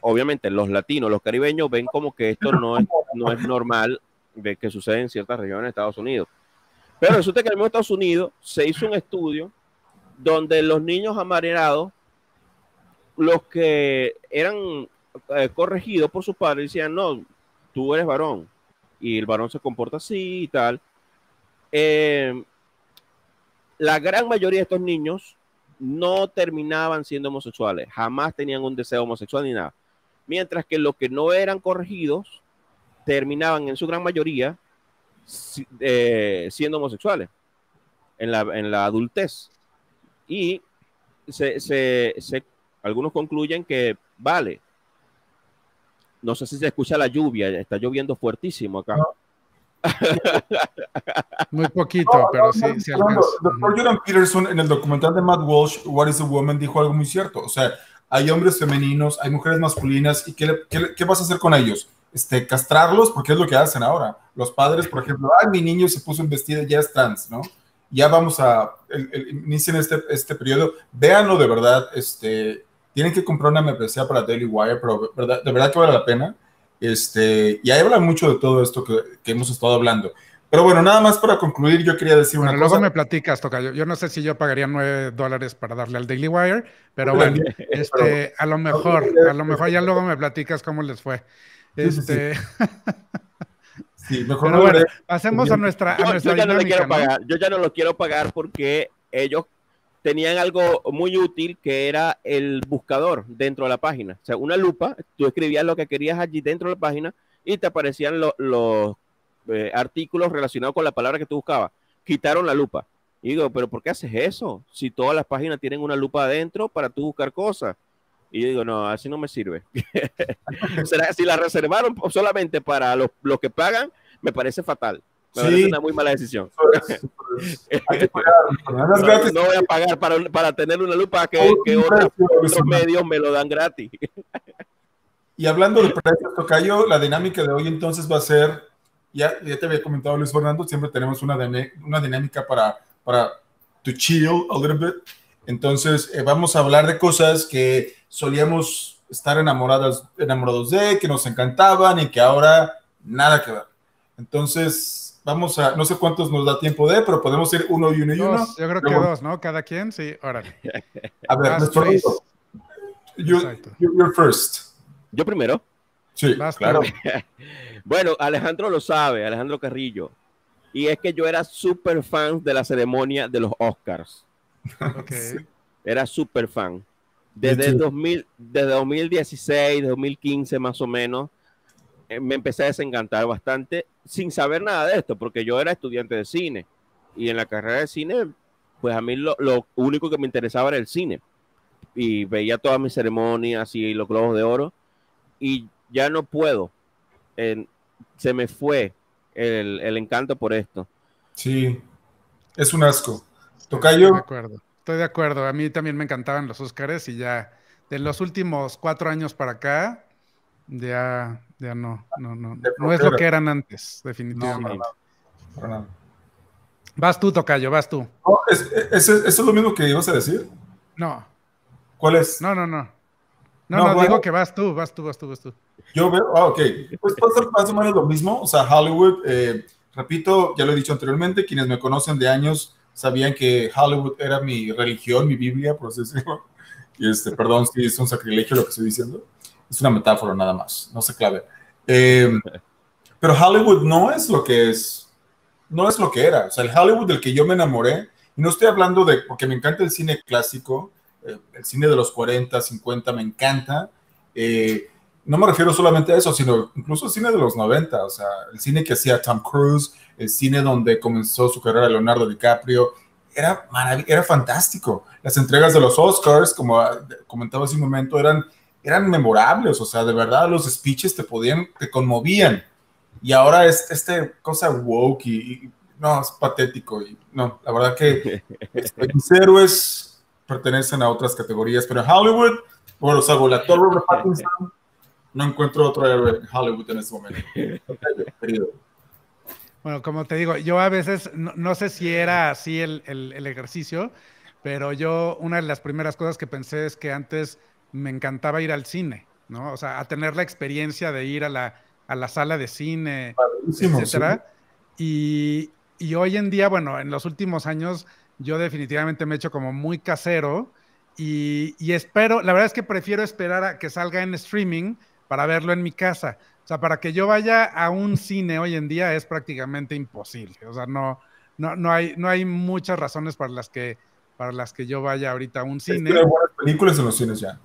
obviamente los latinos, los caribeños ven como que esto no es, no es normal de que sucede en ciertas regiones de Estados Unidos. Pero resulta que en Estados Unidos se hizo un estudio donde los niños amarerados, los que eran eh, corregidos por sus padres, decían, no, tú eres varón y el varón se comporta así y tal. Eh, la gran mayoría de estos niños no terminaban siendo homosexuales, jamás tenían un deseo homosexual ni nada. Mientras que los que no eran corregidos terminaban en su gran mayoría eh, siendo homosexuales en la, adultez. Y algunos concluyen que, vale, no sé si se escucha la lluvia, está lloviendo fuertísimo acá. Muy poquito, pero sí, Doctor Jordan Peterson en el documental de Matt Walsh, What is a Woman, dijo algo muy cierto. O sea, hay hombres femeninos, hay mujeres masculinas, ¿y qué, vas a hacer con ellos? Este, castrarlos, porque es lo que hacen ahora. Los padres, por ejemplo, ay, mi niño se puso en vestida, ya es trans, ¿no? Ya vamos a, este, este periodo, véanlo de verdad, este, tienen que comprar una membresía para Daily Wire, pero de verdad que vale la pena. Este, y ahí habla mucho de todo esto que, hemos estado hablando. Pero bueno, nada más para concluir, yo quería decir una cosa. cosa. Luego me platicas, toca. Yo, no sé si yo pagaría nueve dólares para darle al Daily Wire, pero bueno, este, a lo mejor, a lo mejor ya luego me platicas cómo les fue. Este... Sí, mejor no bueno, pasemos a nuestra. ya no yo ya no lo quiero pagar porque ellos tenían algo muy útil que era el buscador dentro de la página. O sea, una lupa, tú escribías lo que querías allí dentro de la página y te aparecían los eh, artículos relacionados con la palabra que tú buscabas. Quitaron la lupa. Y digo, pero ¿por qué haces eso? Si todas las páginas tienen una lupa adentro para tú buscar cosas. Y digo, no, así no me sirve. ¿Será, si la reservaron solamente para los, los que pagan, me parece fatal sí. una muy mala decisión. No, voy a pagar para, para tener una lupa que, que otros, medios me lo dan gratis. Y hablando de precios, Tocayo, la dinámica de hoy entonces va a ser, ya, ya te había comentado Luis Fernando, siempre tenemos una, una dinámica para, para to chill a little bit. Entonces, eh, vamos a hablar de cosas que solíamos estar enamoradas, enamorados de, que nos encantaban y que ahora nada que ver. Entonces, Vamos a, no sé cuántos nos da tiempo de, pero podemos ir uno y uno y uno. Yo creo que dos, ¿no? Cada quien, sí, órale. A ver, nuestro first. ¿Yo primero? Sí, claro. bueno, Alejandro lo sabe, Alejandro Carrillo. Y es que yo era súper fan de la ceremonia de los Oscars. Okay. Era súper fan. Desde, 2000, desde 2016, 2015 más o menos, eh, me empecé a desencantar bastante sin saber nada de esto, porque yo era estudiante de cine y en la carrera de cine, pues a mí lo, único que me interesaba era el cine y veía todas mis ceremonias y los globos de oro y ya no puedo. se me fue el, encanto por esto. Sí, es un asco. Tocayo. Estoy de acuerdo, estoy de acuerdo. A mí también me encantaban los Óscares y ya de los últimos cuatro años para acá, ya, ya no, no, no, no es lo que eran antes, definitivamente. vas tú, Tocayo, vas tú. ¿es, es, eso es lo mismo que ibas a decir? No. ¿Cuál es? No, no, no. No, digo que vas tú, vas tú, vas tú, vas tú. Yo veo, ah, ok. Pues pasa más o menos lo mismo. O sea, Hollywood, eh, repito, ya lo he dicho anteriormente, quienes me conocen de años sabían que Hollywood era mi religión, mi Biblia, por Y este, perdón si es un sacrilegio lo que estoy diciendo es una metáfora nada más, no se clave. Em, pero Hollywood no es lo que es, no es lo que era. O sea, el Hollywood del que yo me enamoré, y no estoy hablando de, porque me encanta el cine clásico, eh, el cine de los 40, 50, me encanta. Eh, no me refiero solamente a eso, sino incluso al cine de los 90, o sea, el cine que hacía Tom Cruise, el cine donde comenzó su carrera Leonardo DiCaprio, era, era fantástico. Las entregas de los Oscars, como ah, comentaba hace un momento, eran eran memorables, o sea, de verdad los speeches te podían, te conmovían. Y ahora es este cosa woke y, no, es patético. Y, no, la verdad que los héroes pertenecen a otras categorías, pero Hollywood, bueno, salvo la Torre de Pattinson, no encuentro otro héroe en Hollywood en este momento. Bueno, como te digo, yo a veces no, sé si era así el, el, el ejercicio, pero yo una de las primeras cosas que pensé es que antes me encantaba ir al cine, ¿no? O sea, a tener la experiencia de ir a la, a la sala de cine, etc. Y, y, hoy en día, bueno, en los últimos años yo definitivamente me he hecho como muy casero y, y espero, la verdad es que prefiero esperar a que salga en streaming para verlo en mi casa. O sea, para que yo vaya a un cine hoy en día es prácticamente imposible. O sea, no, no, no, hay, no hay muchas razones para las que, para las que yo vaya ahorita a un cine. Es películas en los cines ya.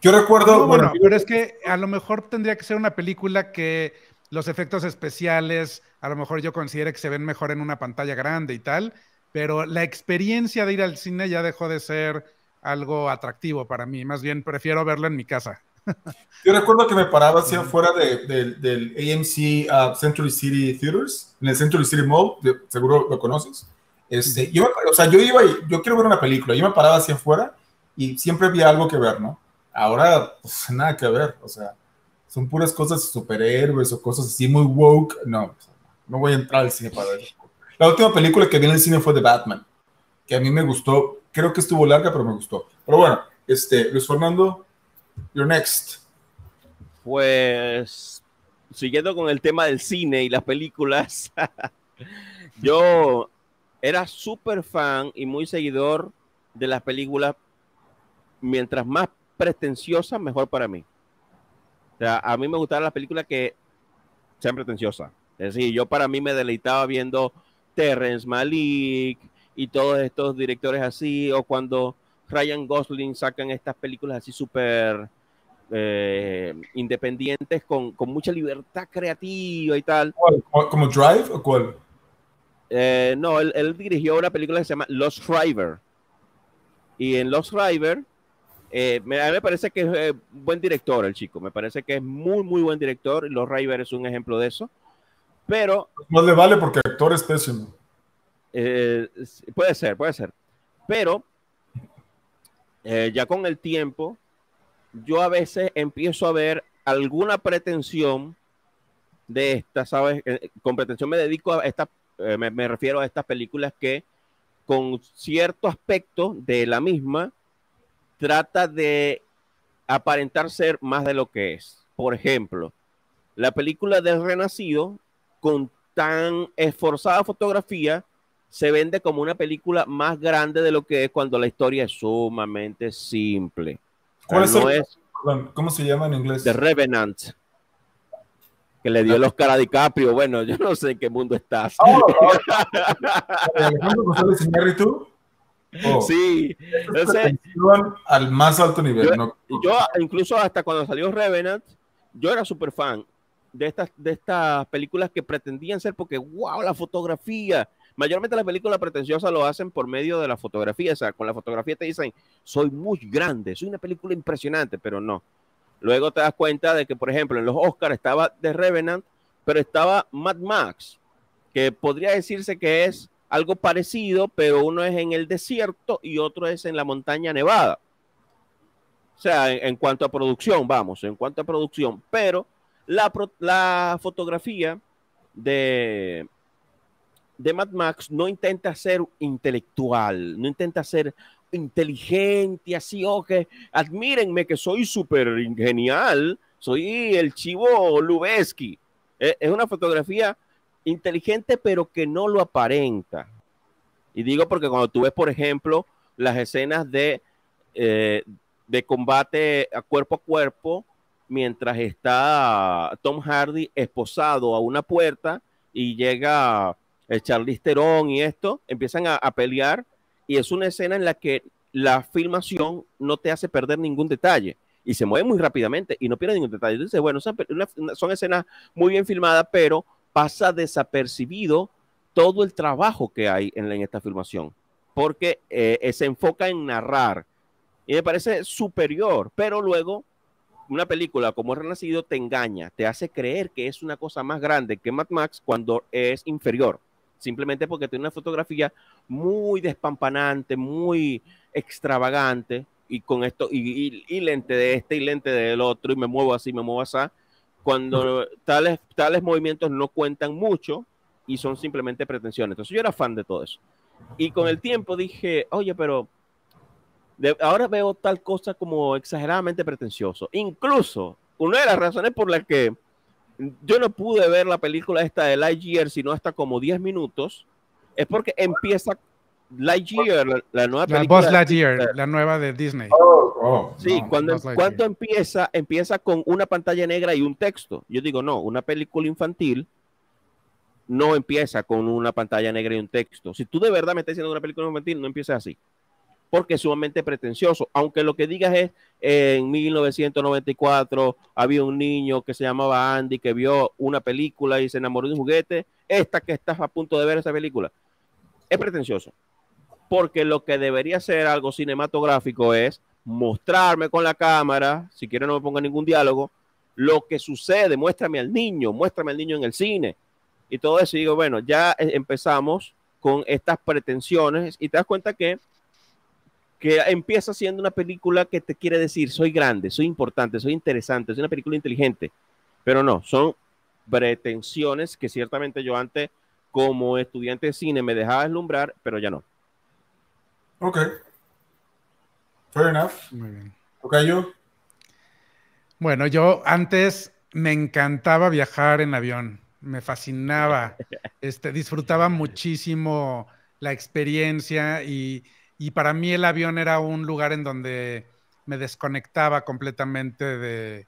Yo recuerdo. bueno, pero es que a lo mejor tendría que ser una película que los efectos especiales, a lo mejor yo considero que se ven mejor en una pantalla grande y tal, pero la experiencia de ir al cine ya dejó de ser algo atractivo para mí. Más bien prefiero verlo en mi casa. Yo recuerdo que me paraba hacia afuera de, del AMC Central uh, Century City Theaters, en el Century City Mall, seguro lo conoces. Este, yo, o sea, yo iba y yo quiero ver una película, yo me paraba hacia afuera y siempre había algo que ver, ¿no? Ahora, pues nada que ver, o sea, son puras cosas de superhéroes o cosas así muy woke. No, no voy a entrar al cine para ver. La última película que vi en el cine fue The Batman, que a mí me gustó. Creo que estuvo larga, pero me gustó. Pero bueno, este, Luis Fernando, you're next. Pues, siguiendo con el tema del cine y las películas, yo era súper fan y muy seguidor de las películas mientras más pretenciosa mejor para mí. O sea, a mí me gustaban las películas que sean pretenciosa Es decir, yo para mí me deleitaba viendo Terrence Malik y todos estos directores así, o cuando Ryan Gosling sacan estas películas así súper eh, independientes con, mucha libertad creativa y tal. ¿Como Drive o cuál? Eh, no, él, él, dirigió una película que se llama Los Driver. Y en Los Driver, eh, me, parece que es eh, buen director el chico, me parece que es muy, muy buen director. Los Raiver es un ejemplo de eso. Pero. No le vale porque actor es pésimo. Eh, puede ser, puede ser. Pero ya con el tiempo, yo a veces empiezo a ver alguna pretensión de esta, ¿sabes? Con pretensión me dedico a esta, me refiero a estas películas que con cierto aspecto de la misma trata de aparentar ser más de lo que es. Por ejemplo, la película de Renacido, con tan esforzada fotografía, se vende como una película más grande de lo que es cuando la historia es sumamente simple. ¿Cuál es ¿Cómo se llama en inglés? The Revenant. Que le dio los Oscar a DiCaprio. Bueno, yo no sé en qué mundo estás. Oh, oh. Alejandro González tú? Oh. sí, entonces. Al más alto nivel. Yo, incluso hasta cuando salió Revenant, yo era súper fan de estas, de estas películas que pretendían ser, porque wow, la fotografía. Mayormente las películas pretenciosas lo hacen por medio de la fotografía. O sea, con la fotografía te dicen, soy muy grande, soy una película impresionante, pero no. Luego te das cuenta de que, por ejemplo, en los Oscars estaba de Revenant, pero estaba Mad Max, que podría decirse que es algo parecido, pero uno es en el desierto y otro es en la montaña nevada. O sea, en, cuanto a producción, vamos, en cuanto a producción, pero la, fotografía de, de Mad Max no intenta ser intelectual, no intenta ser inteligente, así, o oh, que admírenme que soy súper genial, soy el chivo Lubeski. E, es una fotografía inteligente, pero que no lo aparenta. Y digo porque cuando tú ves, por ejemplo, las escenas de, eh, de combate a cuerpo a cuerpo, mientras está Tom Hardy esposado a una puerta y llega el eh, Charlize Theron y esto, empiezan a, pelear y es una escena en la que la filmación no te hace perder ningún detalle y se mueve muy rápidamente y no pierde ningún detalle. Entonces, bueno, son escenas muy bien filmadas, pero pasa desapercibido todo el trabajo que hay en, en esta filmación, porque eh, eh, se enfoca en narrar y me parece superior, pero luego una película como Renacido te engaña, te hace creer que es una cosa más grande que Mad Max cuando es inferior, simplemente porque tiene una fotografía muy despampanante, muy extravagante, y con esto, y, y lente de este y lente del otro, y me muevo así, me muevo así, cuando tales, tales movimientos no cuentan mucho y son simplemente pretensiones. Entonces yo era fan de todo eso. Y con el tiempo dije, oye, pero ahora veo tal cosa como exageradamente pretencioso. Incluso, una de las razones por las que yo no pude ver la película esta de Lightyear, sino hasta como 10 minutos, es porque empieza Lightyear, la, nueva película. La nueva de Disney. Oh, oh, sí, em, cuando, empieza, empieza con una pantalla negra y un texto. Yo digo, no, una película infantil no empieza con una pantalla negra y un texto. Si tú de verdad me estás diciendo una película infantil, no empieces así. Porque es sumamente pretencioso. Aunque lo que digas es, en 1994 había un niño que se llamaba Andy que vio una película y se enamoró de un juguete. Esta que estás a punto de ver esa película. Es pretencioso porque lo que debería ser algo cinematográfico es mostrarme con la cámara, si quiere no me ponga ningún diálogo, lo que sucede, muéstrame al niño, muéstrame al niño en el cine. Y todo eso, y digo, bueno, ya e, empezamos con estas pretensiones y te das cuenta que, que empieza siendo una película que te quiere decir, soy grande, soy importante, soy interesante, es una película inteligente, pero no, son pretensiones que ciertamente yo antes como estudiante de cine me dejaba deslumbrar, pero ya no. Ok. Fair enough. Muy bien. Ok, yo. Bueno, yo antes me encantaba viajar en avión. Me fascinaba. Este, disfrutaba muchísimo la experiencia y, para mí el avión era un lugar en donde me desconectaba completamente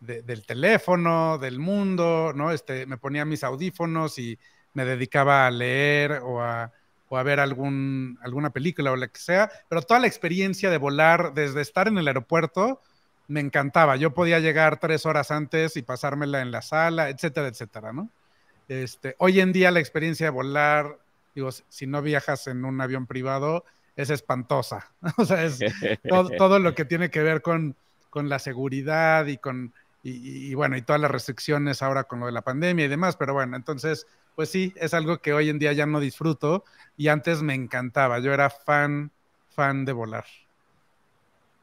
del teléfono, del mundo, ¿no? Este, me ponía mis audífonos y me dedicaba a leer o a o a ver algún, alguna película o la que sea, pero toda la experiencia de volar, desde estar en el aeropuerto, me encantaba. Yo podía llegar tres horas antes y pasármela en la sala, etcétera, etcétera, ¿no? Este, hoy en día la experiencia de volar, digo, si no viajas en un avión privado, es espantosa. o sea, es todo, todo, lo que tiene que ver con, con la seguridad y con, y, y, bueno, y todas las restricciones ahora con lo de la pandemia y demás, pero bueno, entonces pues sí, es algo que hoy en día ya no disfruto y antes me encantaba. Yo era fan, fan de volar.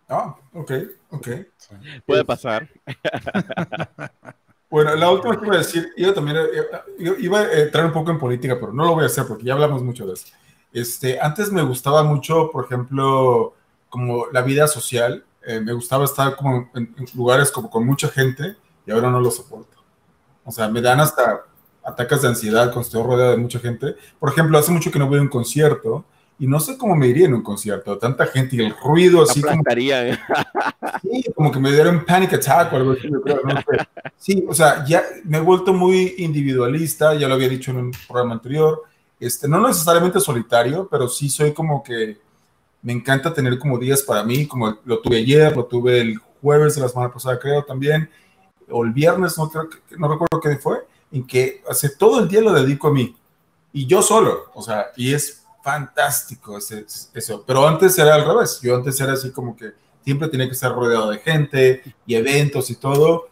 Ah, ok, ok. Puede eh, pasar. Bueno, la última que iba a decir, eh, yo también, iba a entrar un poco en política, pero no lo voy a hacer porque ya hablamos mucho de eso. Este, antes me gustaba mucho, por ejemplo, como la vida social, eh, me gustaba estar como en, en lugares como con mucha gente y ahora no lo soporto. O sea, me dan hasta Atacas de ansiedad cuando estoy rodeado de mucha gente. Por ejemplo, hace mucho que no voy a un concierto y no sé cómo me iría en un concierto, tanta gente y el ruido así como, ¿eh? sí, como que me dieron un panic attack o algo así, Sí, o sea, ya me he vuelto muy individualista, ya lo había dicho en un programa anterior, este, no necesariamente solitario, pero sí soy como que me encanta tener como días para mí, como lo tuve ayer, lo tuve el jueves de la semana pasada creo también, o el viernes, no, no recuerdo qué fue, en que hace todo el día lo dedico a mí y yo solo, o sea, y es fantástico eso. Pero antes era al revés, yo antes era así como que siempre tenía que estar rodeado de gente y eventos y todo,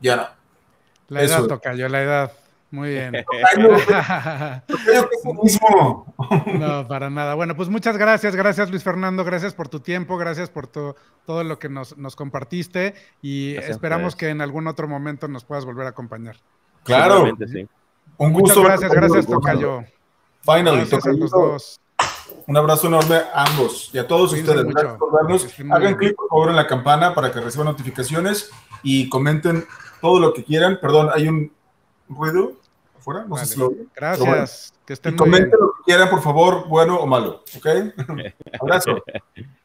ya no. La edad toca yo, la edad. Muy bien. no, para nada. Bueno, pues muchas gracias, gracias Luis Fernando, gracias por tu tiempo, gracias por todo lo que nos, compartiste y esperamos que en algún otro momento nos puedas volver a acompañar. Claro. Un gusto. gracias, gracias, Tocayo. Finally, Un abrazo enorme a ambos y a todos ustedes. Gracias por Hagan clic, por favor, en la campana para que reciban notificaciones y comenten todo lo que quieran. Perdón, hay un ruido afuera. Gracias. comenten lo que quieran, por favor, bueno o malo. ¿Ok? abrazo.